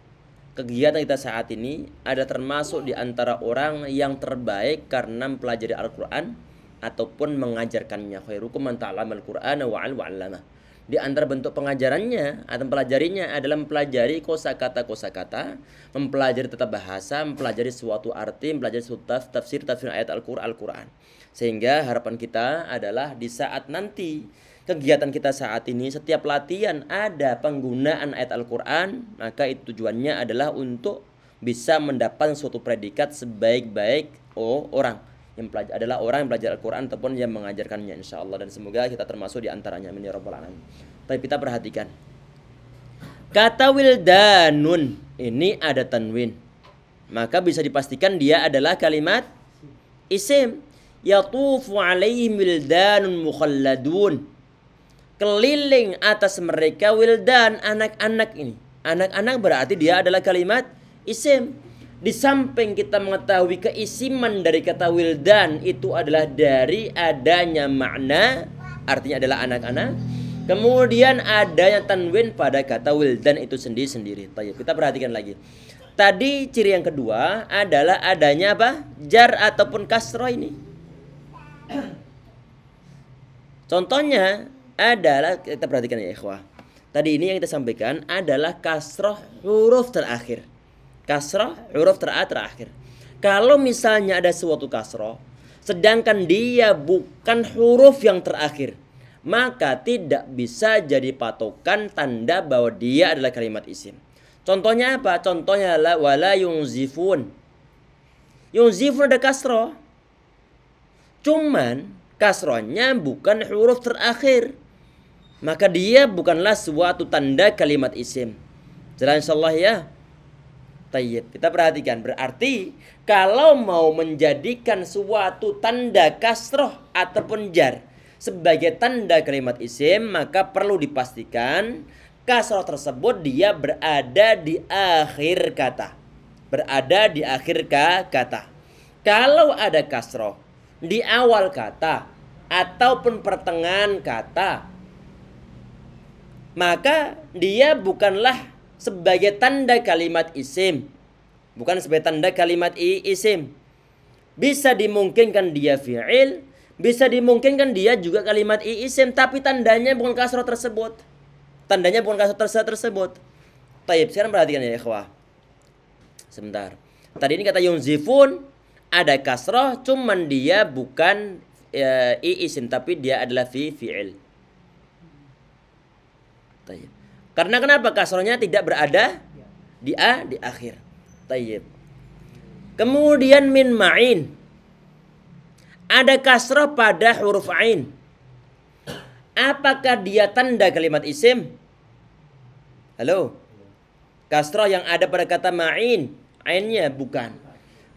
kegiatan kita saat ini ada termasuk di antara orang yang terbaik karena mempelajari Al-Qur'an ataupun mengajarkannya khairukum man ta'lama al-Qur'ana wa 'allamah di antara bentuk pengajarannya atau pelajarinya adalah mempelajari kosakata-kosakata, mempelajari tetap bahasa, mempelajari suatu arti, mempelajari suatu tafsir tafsir ayat Al-Qur'an. Al -Quran. Sehingga harapan kita adalah di saat nanti kegiatan kita saat ini setiap latihan ada penggunaan ayat Al-Qur'an, maka itu tujuannya adalah untuk bisa mendapatkan suatu predikat sebaik-baik orang yang pelajari, adalah orang yang belajar Al-Quran ataupun yang mengajarkannya insya Allah dan semoga kita termasuk di antaranya amin ya rabbal alamin. Tapi kita perhatikan. Kata wildanun ini ada tanwin. Maka bisa dipastikan dia adalah kalimat isim. Yatufu alaihim wildanun mukhalladun. Keliling atas mereka wildan anak-anak ini. Anak-anak berarti dia adalah kalimat isim di samping kita mengetahui keisiman dari kata wildan itu adalah dari adanya makna, artinya adalah anak-anak. Kemudian adanya tanwin pada kata wildan itu sendiri-sendiri. Kita perhatikan lagi. Tadi ciri yang kedua adalah adanya apa? Jar ataupun kasro ini. Contohnya adalah kita perhatikan ya ikhwah. Tadi ini yang kita sampaikan adalah kasroh huruf terakhir kasroh huruf terakhir kalau misalnya ada suatu kasroh sedangkan dia bukan huruf yang terakhir maka tidak bisa jadi patokan tanda bahwa dia adalah kalimat isim contohnya apa contohnya la wala yunzifun yunzifun ada kasroh cuman kasrohnya bukan huruf terakhir maka dia bukanlah suatu tanda kalimat isim. Jalan insyaallah ya. Tayyib. Kita perhatikan berarti kalau mau menjadikan suatu tanda kasroh ataupun jar sebagai tanda kalimat isim maka perlu dipastikan kasroh tersebut dia berada di akhir kata. Berada di akhir kata. Kalau ada kasroh di awal kata ataupun pertengahan kata maka dia bukanlah sebagai tanda kalimat isim. Bukan sebagai tanda kalimat i isim. Bisa dimungkinkan dia fi'il, bisa dimungkinkan dia juga kalimat i isim, tapi tandanya bukan kasroh tersebut. Tandanya bukan kasroh tersebut tersebut. Taib, sekarang perhatikan ya ikhwah. Sebentar. Tadi ini kata yunzifun, ada kasroh, cuman dia bukan e, i isim, tapi dia adalah fi fi'il. Taib. Karena kenapa? Kasrohnya tidak berada ya. di a di akhir. Tayyib. Kemudian min ma'in. Ada kasroh pada huruf ain. Apakah dia tanda kalimat isim? Halo? Kasroh yang ada pada kata ma'in. Ainnya bukan.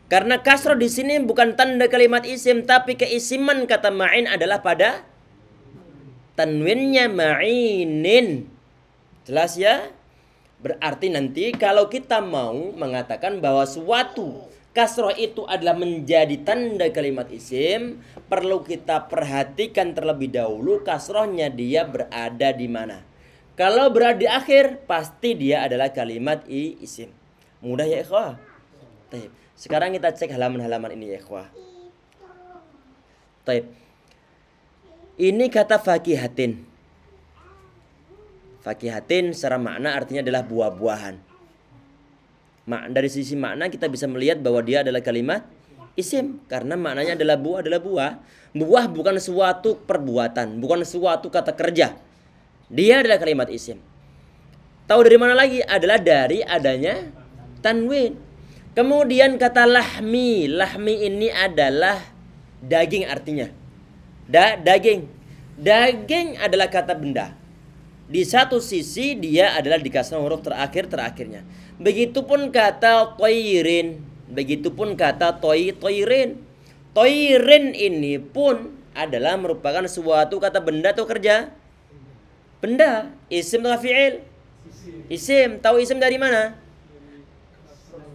Karena kasroh di sini bukan tanda kalimat isim. Tapi keisiman kata ma'in adalah pada tanwinnya ma'inin. Jelas ya? Berarti nanti kalau kita mau mengatakan bahwa suatu kasroh itu adalah menjadi tanda kalimat isim perlu kita perhatikan terlebih dahulu kasrohnya dia berada di mana kalau berada di akhir pasti dia adalah kalimat i isim mudah ya ikhwah Taip. sekarang kita cek halaman-halaman ini ya ikhwah Taip. ini kata fakihatin Fakihatin secara makna artinya adalah buah-buahan. Dari sisi makna kita bisa melihat bahwa dia adalah kalimat isim karena maknanya adalah buah adalah buah. Buah bukan suatu perbuatan, bukan suatu kata kerja. Dia adalah kalimat isim. Tahu dari mana lagi? Adalah dari adanya tanwin. Kemudian kata lahmi, lahmi ini adalah daging artinya. Da daging. Daging adalah kata benda. Di satu sisi dia adalah dikasih huruf terakhir terakhirnya. Begitupun kata toirin, begitupun kata toi toirin. Toirin ini pun adalah merupakan suatu kata benda atau kerja. Benda, isim atau fi'il? Isim, tahu isim dari mana?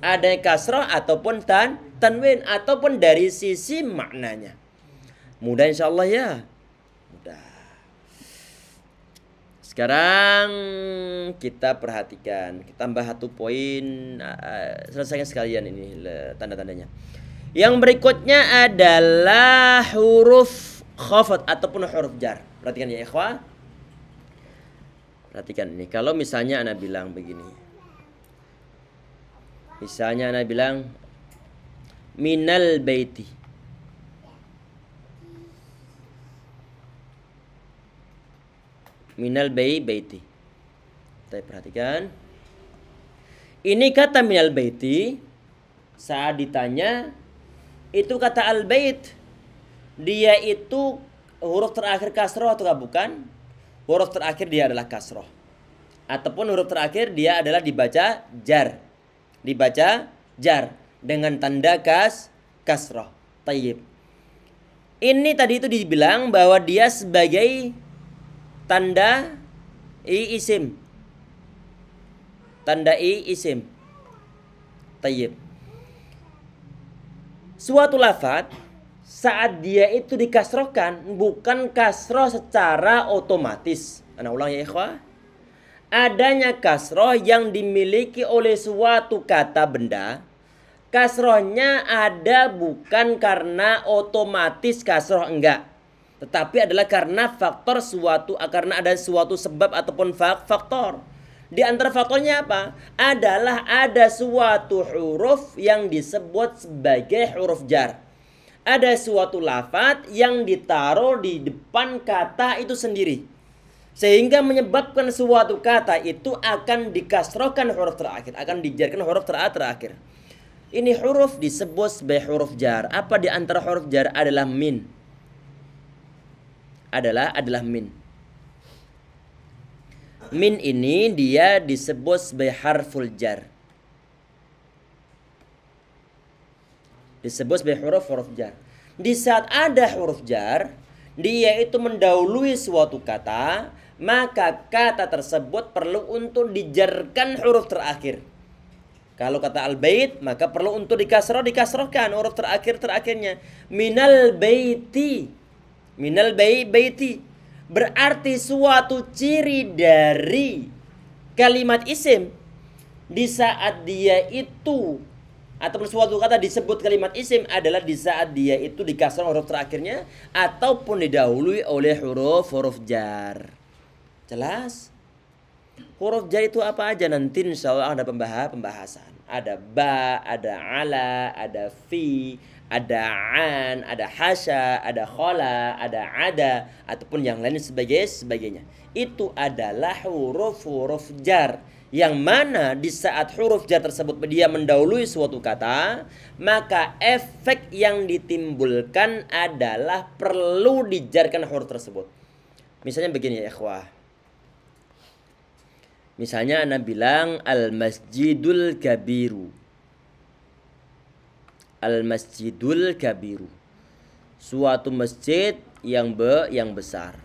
Ada kasroh ataupun tan, tanwin ataupun dari sisi maknanya. Mudah insyaallah ya. Sekarang kita perhatikan, kita tambah satu poin uh, selesaikan sekalian ini tanda-tandanya. Yang berikutnya adalah huruf khafat ataupun huruf jar. Perhatikan ya ikhwah. Perhatikan ini. Kalau misalnya anak bilang begini. Misalnya anak bilang minal baiti. minal Bayi baiti. Kita perhatikan. Ini kata minal baiti saat ditanya itu kata al bait dia itu huruf terakhir kasroh atau bukan? Huruf terakhir dia adalah kasroh. Ataupun huruf terakhir dia adalah dibaca jar. Dibaca jar dengan tanda kas kasroh. Tayyib. Ini tadi itu dibilang bahwa dia sebagai tanda i isim tanda i isim tayyib suatu lafat saat dia itu dikasrohkan bukan kasroh secara otomatis anak ulang ya ikhwah adanya kasroh yang dimiliki oleh suatu kata benda kasrohnya ada bukan karena otomatis kasroh enggak tetapi adalah karena faktor suatu karena ada suatu sebab ataupun faktor. Di antara faktornya apa? Adalah ada suatu huruf yang disebut sebagai huruf jar. Ada suatu lafat yang ditaruh di depan kata itu sendiri. Sehingga menyebabkan suatu kata itu akan dikasrohkan huruf terakhir. Akan dijarkan huruf terakhir. Ini huruf disebut sebagai huruf jar. Apa di antara huruf jar adalah min adalah adalah min. Min ini dia disebut sebagai harful jar. Disebut sebagai huruf huruf jar. Di saat ada huruf jar, dia itu mendahului suatu kata, maka kata tersebut perlu untuk dijarkan huruf terakhir. Kalau kata al-bait, maka perlu untuk dikasroh, dikasrohkan huruf terakhir terakhirnya. Minal baiti minal bayi baiti berarti suatu ciri dari kalimat isim di saat dia itu atau suatu kata disebut kalimat isim adalah di saat dia itu dikasih huruf terakhirnya ataupun didahului oleh huruf huruf jar jelas huruf jar itu apa aja nanti insya Allah ada pembahasan ada ba ada ala ada fi ada an, ada hasya, ada khola, ada ada ataupun yang lain sebagai sebagainya. Itu adalah huruf-huruf jar yang mana di saat huruf jar tersebut dia mendahului suatu kata, maka efek yang ditimbulkan adalah perlu dijarkan huruf tersebut. Misalnya begini ya, ikhwah. Misalnya Anda bilang al-masjidul kabiru al-masjidul kabiru. Suatu masjid yang be yang besar.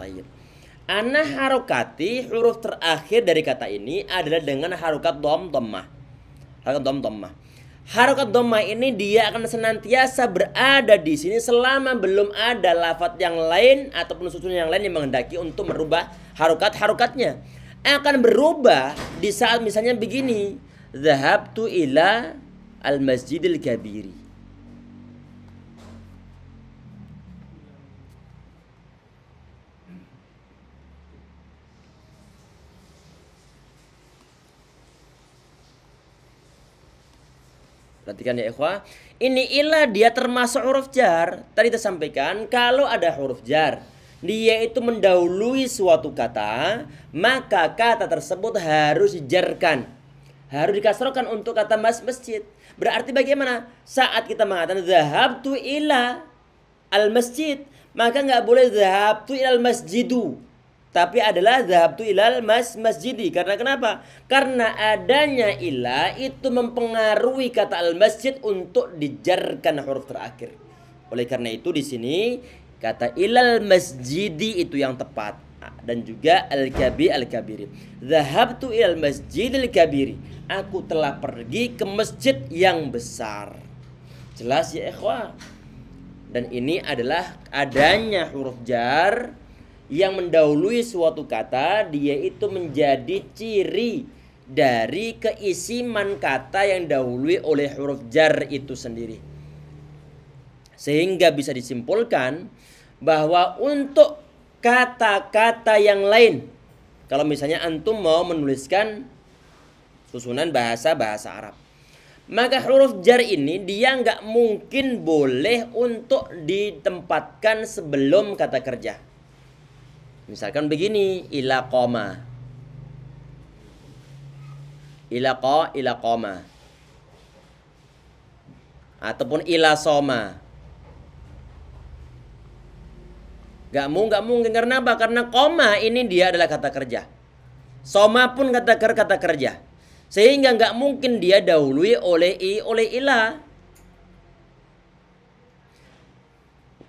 Tayyib. anah harokati huruf terakhir dari kata ini adalah dengan harokat dom domah. Harokat dom domah. Harokat domah ini dia akan senantiasa berada di sini selama belum ada lafat yang lain ataupun susunan yang lain yang menghendaki untuk merubah harokat harokatnya akan berubah di saat misalnya begini zahabtu ila Al-Masjidil Kabiri. Perhatikan ya ikhwah. Ini ilah dia termasuk huruf jar. Tadi kita sampaikan kalau ada huruf jar dia itu mendahului suatu kata, maka kata tersebut harus dijarkan. Harus dikasrokan untuk kata mas masjid. Berarti bagaimana? Saat kita mengatakan zahab tu ila al masjid, maka nggak boleh zahab tu ila al masjidu. Tapi adalah zahab tu ilal mas masjidi. Karena kenapa? Karena adanya ila itu mempengaruhi kata al masjid untuk dijarkan huruf terakhir. Oleh karena itu di sini kata ilal masjidi itu yang tepat dan juga al-kabi al-kabiri. Zahabtu ilal masjid al-kabiri. Aku telah pergi ke masjid yang besar. Jelas ya ikhwah. Dan ini adalah adanya huruf jar yang mendahului suatu kata dia itu menjadi ciri dari keisiman kata yang dahului oleh huruf jar itu sendiri. Sehingga bisa disimpulkan bahwa untuk kata-kata yang lain. Kalau misalnya antum mau menuliskan susunan bahasa-bahasa Arab. Maka huruf jar ini dia nggak mungkin boleh untuk ditempatkan sebelum kata kerja. Misalkan begini, ila koma. Ila ko, ila koma. Ataupun ila soma Gak mungkin, gak mungkin. Karena apa? Karena koma ini dia adalah kata kerja. Soma pun kata ker kata kerja. Sehingga gak mungkin dia dahului oleh i oleh ilah.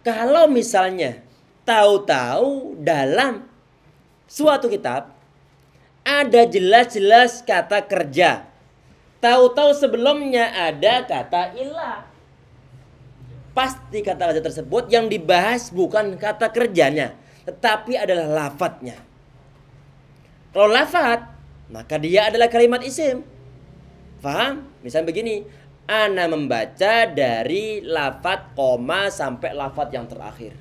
Kalau misalnya tahu-tahu dalam suatu kitab ada jelas-jelas kata kerja. Tahu-tahu sebelumnya ada kata ilah. Pasti kata kerja tersebut yang dibahas bukan kata kerjanya, tetapi adalah lafadznya. Kalau lafat, maka dia adalah kalimat isim. Faham? Misalnya begini, Ana membaca dari lafat koma sampai lafat yang terakhir.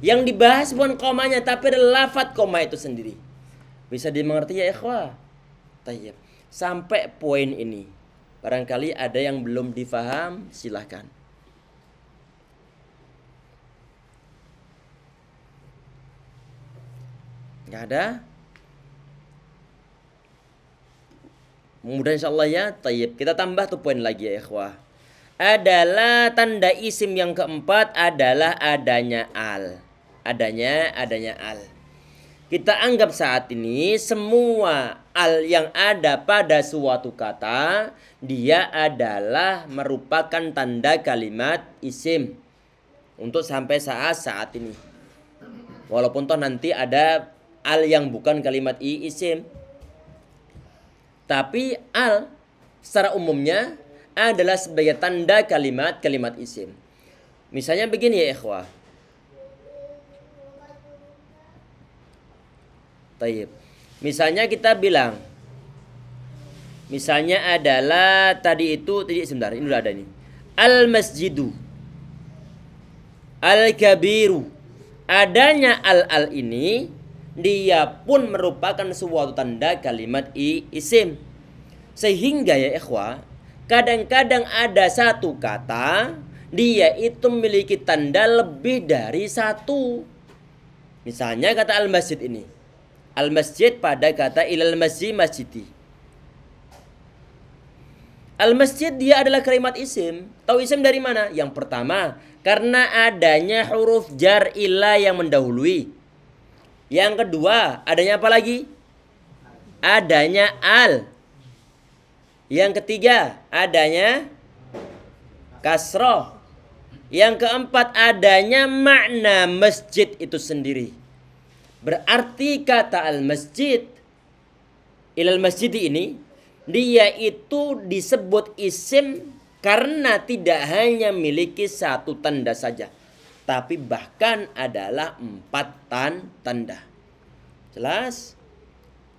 Yang dibahas bukan komanya, tapi adalah lafat koma itu sendiri. Bisa dimengerti ya ikhwah? Sampai poin ini. Barangkali ada yang belum difaham, silahkan. nggak ada mudah insyaallah ya tayyib kita tambah tuh poin lagi ya ikhwah adalah tanda isim yang keempat adalah adanya al adanya adanya al kita anggap saat ini semua al yang ada pada suatu kata dia adalah merupakan tanda kalimat isim untuk sampai saat saat ini walaupun toh nanti ada al yang bukan kalimat i isim. Tapi al secara umumnya adalah sebagai tanda kalimat kalimat isim. Misalnya begini ya ikhwah. Taib. Misalnya kita bilang Misalnya adalah tadi itu tadi sebentar ini udah ada nih. Al masjidu. Al kabiru. Adanya al al ini dia pun merupakan suatu tanda kalimat i isim. Sehingga ya ikhwah, kadang-kadang ada satu kata dia itu memiliki tanda lebih dari satu. Misalnya kata al-masjid ini. Al-masjid pada kata ilal masjid masjid. Al-masjid dia adalah kalimat isim. Tahu isim dari mana? Yang pertama, karena adanya huruf jar ila yang mendahului. Yang kedua, adanya apa lagi? Adanya al. Yang ketiga, adanya kasroh. Yang keempat, adanya makna masjid itu sendiri. Berarti kata al-masjid, ilal masjid ini, dia itu disebut isim karena tidak hanya memiliki satu tanda saja tapi bahkan adalah empat tan tanda. Jelas?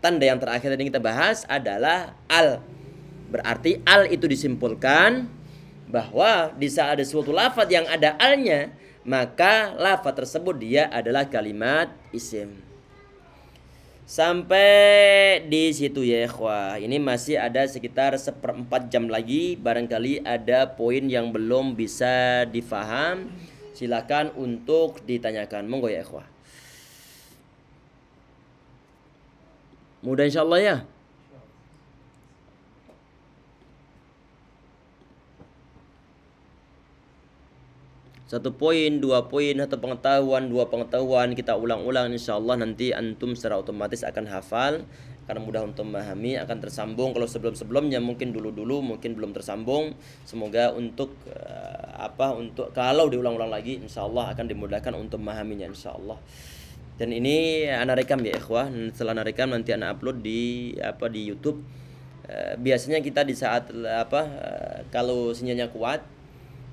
Tanda yang terakhir tadi kita bahas adalah al. Berarti al itu disimpulkan bahwa di saat ada suatu lafat yang ada alnya, maka lafat tersebut dia adalah kalimat isim. Sampai di situ ya ikhwah. Ini masih ada sekitar seperempat jam lagi. Barangkali ada poin yang belum bisa difaham silakan untuk ditanyakan. Monggo ya ikhwah. Mudah insya Allah ya. Satu poin, dua poin, atau pengetahuan, dua pengetahuan kita ulang-ulang insya Allah nanti antum secara otomatis akan hafal karena mudah untuk memahami akan tersambung kalau sebelum-sebelumnya mungkin dulu-dulu mungkin belum tersambung semoga untuk eh, apa untuk kalau diulang-ulang lagi insya Allah akan dimudahkan untuk memahaminya insya Allah dan ini anak rekam ya ikhwah setelah anak rekam nanti anak upload di apa di YouTube eh, biasanya kita di saat apa eh, kalau sinyalnya kuat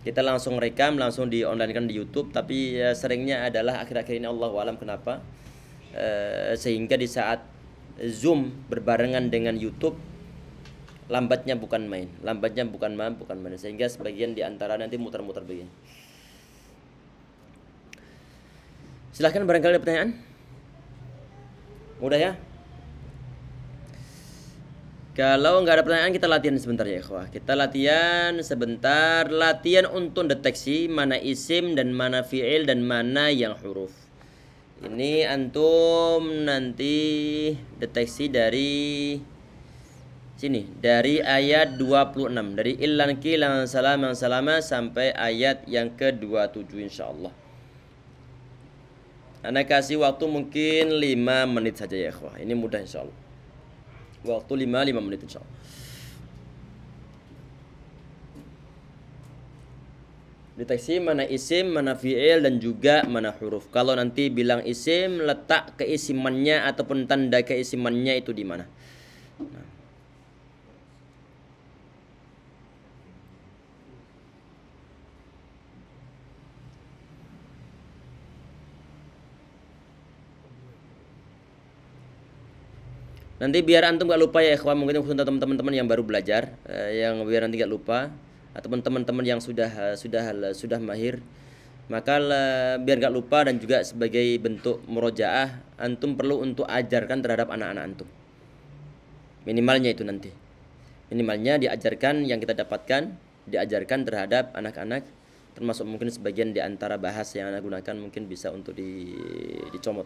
kita langsung rekam langsung di online kan di YouTube tapi seringnya adalah akhir-akhir ini Allah alam kenapa sehingga di saat Zoom berbarengan dengan YouTube lambatnya bukan main lambatnya bukan main bukan main sehingga sebagian di antara nanti muter-muter begini silahkan barangkali ada pertanyaan mudah ya kalau nggak ada pertanyaan kita latihan sebentar ya ikhwah kita latihan sebentar latihan untuk deteksi mana isim dan mana fiil dan mana yang huruf ini antum nanti deteksi dari sini dari ayat 26 dari ilan kilan salam yang salama sampai ayat yang ke-27 insyaallah Anda kasih waktu mungkin 5 menit saja ya ikhwah. Ini mudah insyaallah. Waktu 5 5 menit insyaallah. deteksi mana isim, mana fi'il dan juga mana huruf. Kalau nanti bilang isim, letak keisimannya ataupun tanda keisimannya itu di mana? Nanti biar antum gak lupa ya ikhwan, mungkin khusus teman-teman yang baru belajar, eh, yang biar nanti gak lupa ataupun teman-teman yang sudah eh, sudah eh, sudah mahir maka eh, biar nggak lupa dan juga sebagai bentuk murojaah antum perlu untuk ajarkan terhadap anak-anak antum minimalnya itu nanti minimalnya diajarkan yang kita dapatkan diajarkan terhadap anak-anak termasuk mungkin sebagian di antara bahasa yang anda gunakan mungkin bisa untuk di, dicomot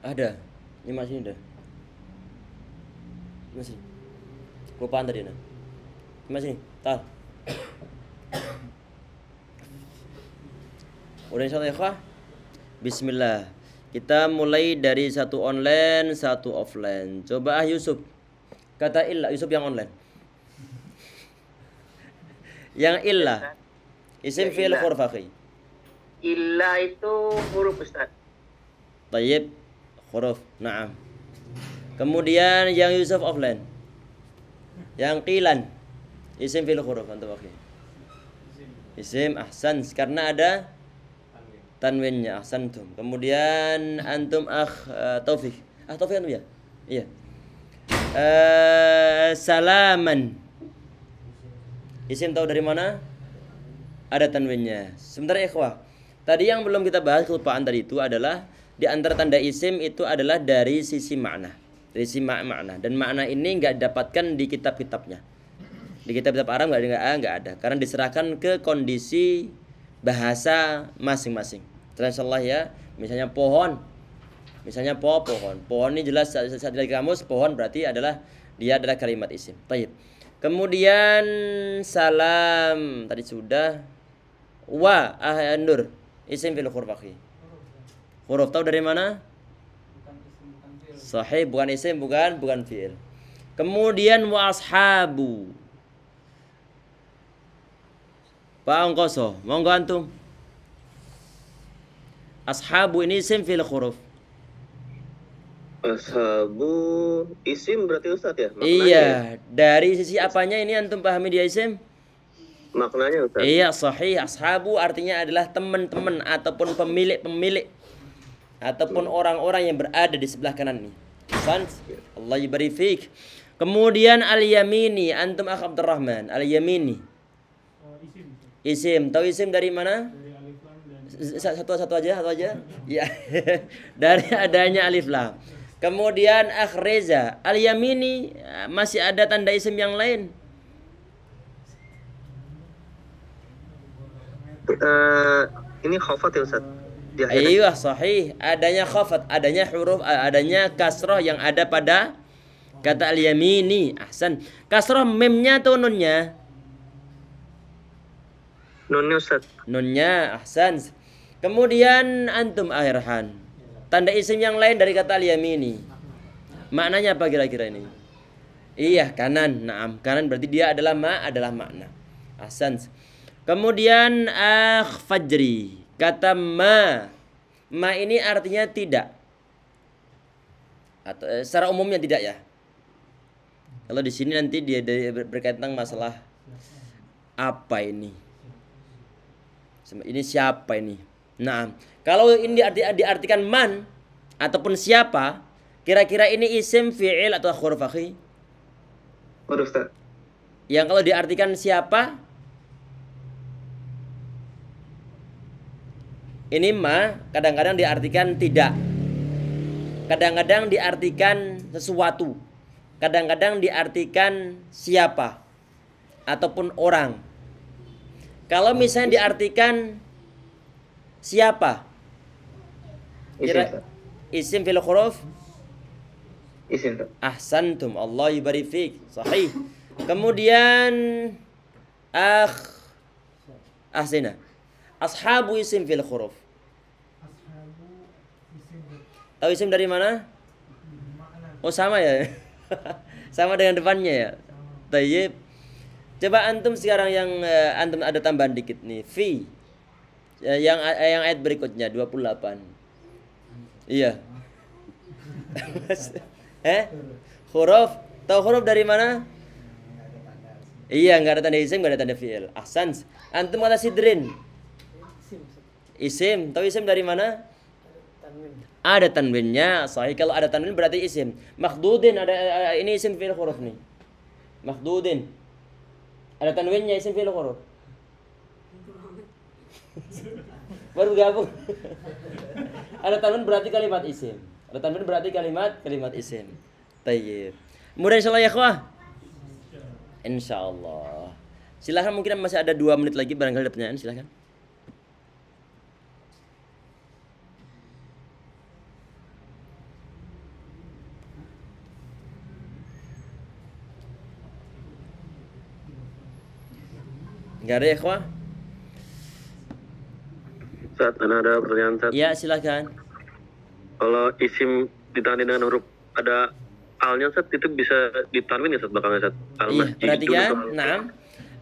ada ini masih ada masih lupaan tadi nah masih tar udah Allah ya kah Bismillah kita mulai dari satu online satu offline coba ah Yusuf kata illa Yusuf yang online yang illa isim ya, fi'il khurfaqi illa itu huruf Ustaz Tayyib huruf na'am kemudian yang yusuf Offline, yang qilan isim fil huruf antum akhi isim ahsan karena ada tanwinnya ahsantum kemudian antum akh uh, eh, taufik ah taufik antum ya iya uh, salaman isim tahu dari mana ada tanwinnya sebentar ikhwah tadi yang belum kita bahas kelupaan tadi itu adalah di antara tanda isim itu adalah dari sisi makna dari sisi makna dan makna ini nggak dapatkan di kitab-kitabnya di kitab-kitab Arab nggak ada nggak ada karena diserahkan ke kondisi bahasa masing-masing Allah ya misalnya pohon misalnya po pohon pohon ini jelas saat, dari kamus pohon berarti adalah dia adalah kalimat isim Taib. kemudian salam tadi sudah wa ah ya, nur isim fil khurfahi Huruf tau dari mana? Sahih bukan isim bukan bukan fiil. Kemudian wa ashabu. Pak Ongkoso, monggo antum. Ashabu ini isim fil huruf. Ashabu isim berarti Ustaz ya? Maknanya. Iya, ya? dari sisi apanya ini antum pahami dia isim? Maknanya Ustaz. Iya, sahih. Ashabu artinya adalah teman-teman ataupun pemilik-pemilik ataupun orang-orang yang berada di sebelah kanan kanannya. Fans, Allah beri Kemudian al-yamini antum akh Abdurrahman, al-yamini. Eh, isim, tahu isim dari mana? Satu satu aja, satu aja. Ya. dari adanya alif lam. Kemudian akhreza, al-yamini masih ada tanda isim yang lain. Uh, ini khafat ya Ustaz. Iya sahih. Adanya khafat, adanya huruf, eh, adanya kasroh yang ada pada kata al-yamini. Ahsan. Kasroh memnya atau nunnya? Nunnya Ustaz. Nunnya ahsan. Kemudian antum akhirhan. Tanda isim yang lain dari kata al-yamini. Maknanya apa kira-kira ini? Iya, kanan. Naam. Kanan berarti dia adalah ma adalah makna. Ahsan. Kemudian akh fajri Kata ma. Ma ini artinya tidak. Atau eh, secara umumnya tidak ya. Kalau di sini nanti dia berkaitan masalah apa ini? Ini siapa ini? Nah, kalau ini diarti, diartikan man ataupun siapa, kira-kira ini isim fi'il atau huruf akhi? Yang kalau diartikan siapa, Ini ma kadang-kadang diartikan tidak. Kadang-kadang diartikan sesuatu. Kadang-kadang diartikan siapa ataupun orang. Kalau misalnya diartikan siapa? isim fil huruf? Isim. Ahsantum. Allah Sahih. Kemudian akh ahsina. Ashabu isim fil khuruf. Tahu isim dari mana? Oh sama ya. sama dengan depannya ya. Tayyib. Coba antum sekarang yang uh, antum ada tambahan dikit nih. Fi. Ya, yang eh, yang ayat berikutnya 28. Iya. eh? Huruf. Tahu huruf dari mana? Iya, nggak ada tanda isim, nggak ada tanda fiil. Ahsan. Antum kata sidrin. Isim. Tahu isim dari mana? ada tanwinnya sahih kalau ada tanwin berarti isim makhdudin ada eh, eh, ini isim fi'il huruf nih makhdudin ada tanwinnya isim fi'il huruf baru gabung ada tanwin berarti kalimat isim ada tanwin berarti kalimat kalimat isim tayyib mudah insyaallah ya khuah insyaallah silahkan mungkin masih ada dua menit lagi barangkali ada pertanyaan silahkan Gak ada ya, Kwa? Saat ada pertanyaan, Saat. Ya, silakan. Kalau isim ditandai dengan huruf ada alnya, Saat, itu bisa ditanwin ya, Saat, belakangnya, Saat? Al iya, perhatikan. Nah,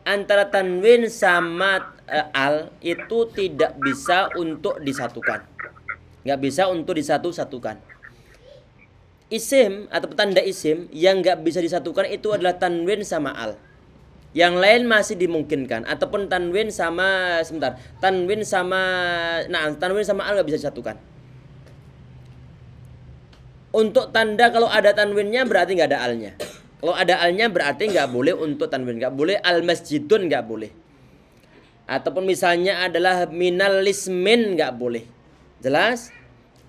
antara tanwin sama uh, al itu tidak bisa untuk disatukan. Gak bisa untuk disatu-satukan isim atau petanda isim yang gak bisa disatukan itu adalah tanwin sama al. Yang lain masih dimungkinkan ataupun tanwin sama sebentar. Tanwin sama nah tanwin sama al nggak bisa disatukan. Untuk tanda kalau ada tanwinnya berarti nggak ada alnya. Kalau ada alnya berarti nggak boleh untuk tanwin nggak boleh al masjidun nggak boleh. Ataupun misalnya adalah minal nggak boleh. Jelas?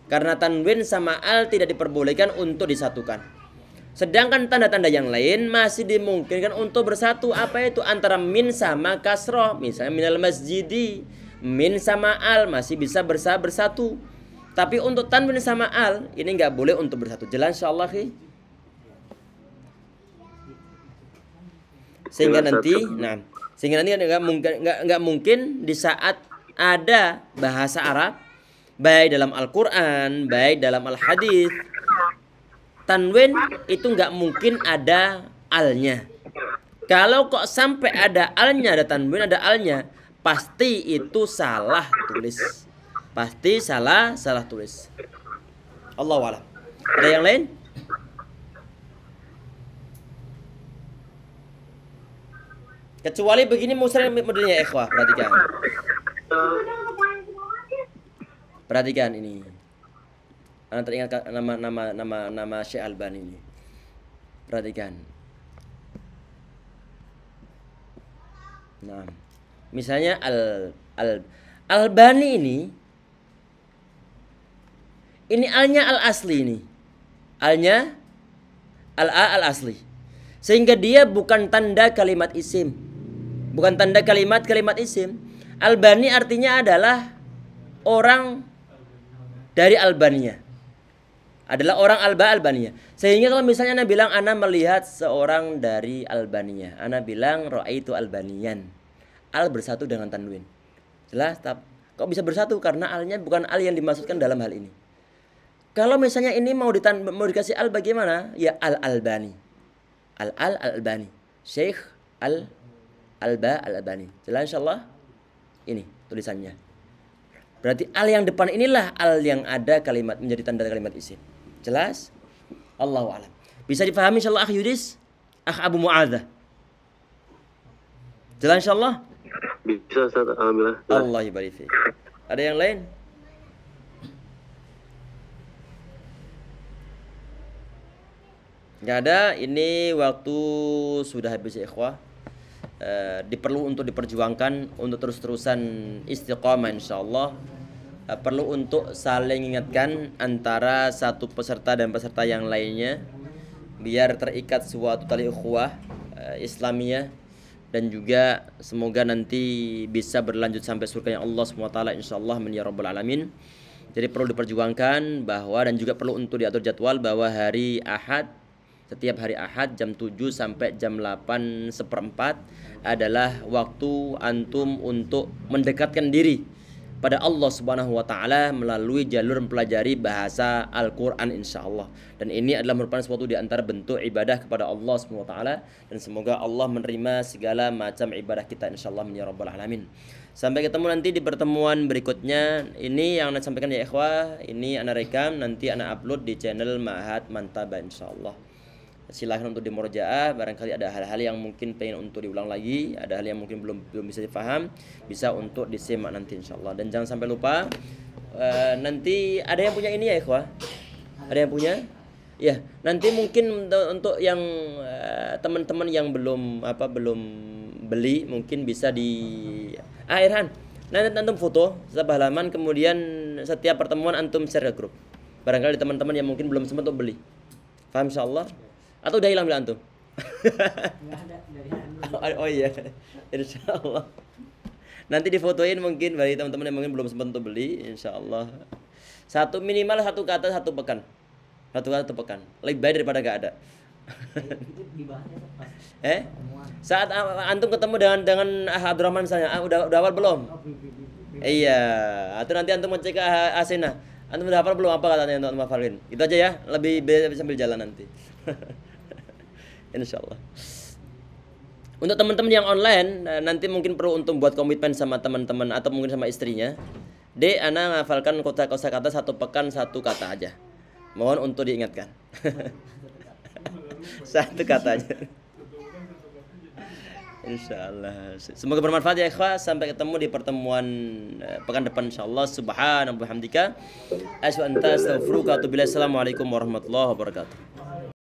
Karena tanwin sama al tidak diperbolehkan untuk disatukan. Sedangkan tanda-tanda yang lain masih dimungkinkan untuk bersatu apa itu antara min sama kasroh misalnya min minal masjidi min sama al masih bisa bersa bersatu. Tapi untuk tanwin sama al ini nggak boleh untuk bersatu. jalan insyaallah Sehingga nanti nah sehingga nanti nggak mungkin nggak mungkin di saat ada bahasa Arab baik dalam Al-Qur'an, baik dalam Al-Hadis tanwin itu nggak mungkin ada alnya. Kalau kok sampai ada alnya, ada tanwin, ada alnya, pasti itu salah tulis. Pasti salah, salah tulis. Allah wala. Ada yang lain? Kecuali begini musrah modelnya ikhwah, perhatikan. Perhatikan ini. Anda teringat nama nama nama nama Syekh Alban ini. Perhatikan. Nah, misalnya al al Albani ini ini alnya al asli ini. Alnya al a al asli. Sehingga dia bukan tanda kalimat isim. Bukan tanda kalimat kalimat isim. Albani artinya adalah orang dari Albania adalah orang Alba Albania. Sehingga kalau misalnya Anda bilang Anda melihat seorang dari Albania, Anda bilang roh itu Albanian. Al bersatu dengan tanwin. Jelas tap. Kok bisa bersatu karena alnya bukan al yang dimaksudkan dalam hal ini. Kalau misalnya ini mau ditan mau dikasih al bagaimana? Ya al Albani. Al al Albani. Syekh al Alba al Albani. Jelas insyaallah. Ini tulisannya. Berarti al yang depan inilah al yang ada kalimat menjadi tanda kalimat isim. Jelas? Allah alam. Bisa dipahami insyaallah Akh Yudis? Akh Abu Muadzah. Jelas insyaallah? Bisa Ustaz, alhamdulillah. Allah yubarik Ada yang lain? Gak ada, ini waktu sudah habis ya ikhwah. E, diperlu untuk diperjuangkan untuk terus-terusan istiqamah Allah Eh, perlu untuk saling ingatkan antara satu peserta dan peserta yang lainnya biar terikat suatu tali ukhuwah eh, Islamiyah dan juga semoga nanti bisa berlanjut sampai surga yang Allah SWT insyaallah min ya rabbal alamin jadi perlu diperjuangkan bahwa dan juga perlu untuk diatur jadwal bahwa hari Ahad setiap hari Ahad jam 7 sampai jam 8 seperempat adalah waktu antum untuk mendekatkan diri pada Allah Subhanahu wa taala melalui jalur mempelajari bahasa Al-Qur'an insyaallah. Dan ini adalah merupakan suatu di antara bentuk ibadah kepada Allah Subhanahu wa taala dan semoga Allah menerima segala macam ibadah kita insyaallah ya rabbal alamin. Sampai ketemu nanti di pertemuan berikutnya. Ini yang anda sampaikan ya ikhwah, ini anak rekam nanti anak upload di channel Mahat Mantaba insyaallah silahkan untuk dimorjaah barangkali ada hal-hal yang mungkin pengen untuk diulang lagi ada hal yang mungkin belum belum bisa dipaham bisa untuk disimak nanti insyaallah dan jangan sampai lupa uh, nanti ada yang punya ini ya ikhwah ada yang punya ya nanti mungkin untuk yang uh, teman-teman yang belum apa belum beli mungkin bisa di ah Irhan nanti antum foto setiap halaman kemudian setiap pertemuan antum share ke grup barangkali teman-teman yang mungkin belum sempat untuk beli Faham insyaallah? Atau udah hilang bilang antum? ada oh, oh iya. insyaallah Nanti difotoin mungkin bagi teman-teman yang mungkin belum sempat untuk beli, insyaallah Satu minimal satu kata satu pekan. Satu kata satu pekan. Lebih baik daripada gak ada. eh? Saat antum ketemu dengan dengan ah, Abdurrahman misalnya, ah, udah udah awal belum? Oh, iya, atau nanti antum ngecek ke Asena. Antum udah hafal belum apa katanya untuk hafalin? Itu aja ya, lebih bisa sambil jalan nanti. insya Allah untuk teman-teman yang online eh, nanti mungkin perlu untuk buat komitmen sama teman-teman atau mungkin sama istrinya D Ana ngafalkan kota kosa kata satu pekan satu kata aja mohon untuk diingatkan satu kata aja Insya Allah Semoga bermanfaat ya ikhwah Sampai ketemu di pertemuan eh, pekan depan Insya Allah Subhanallah Alhamdulillah. Assalamualaikum warahmatullahi wabarakatuh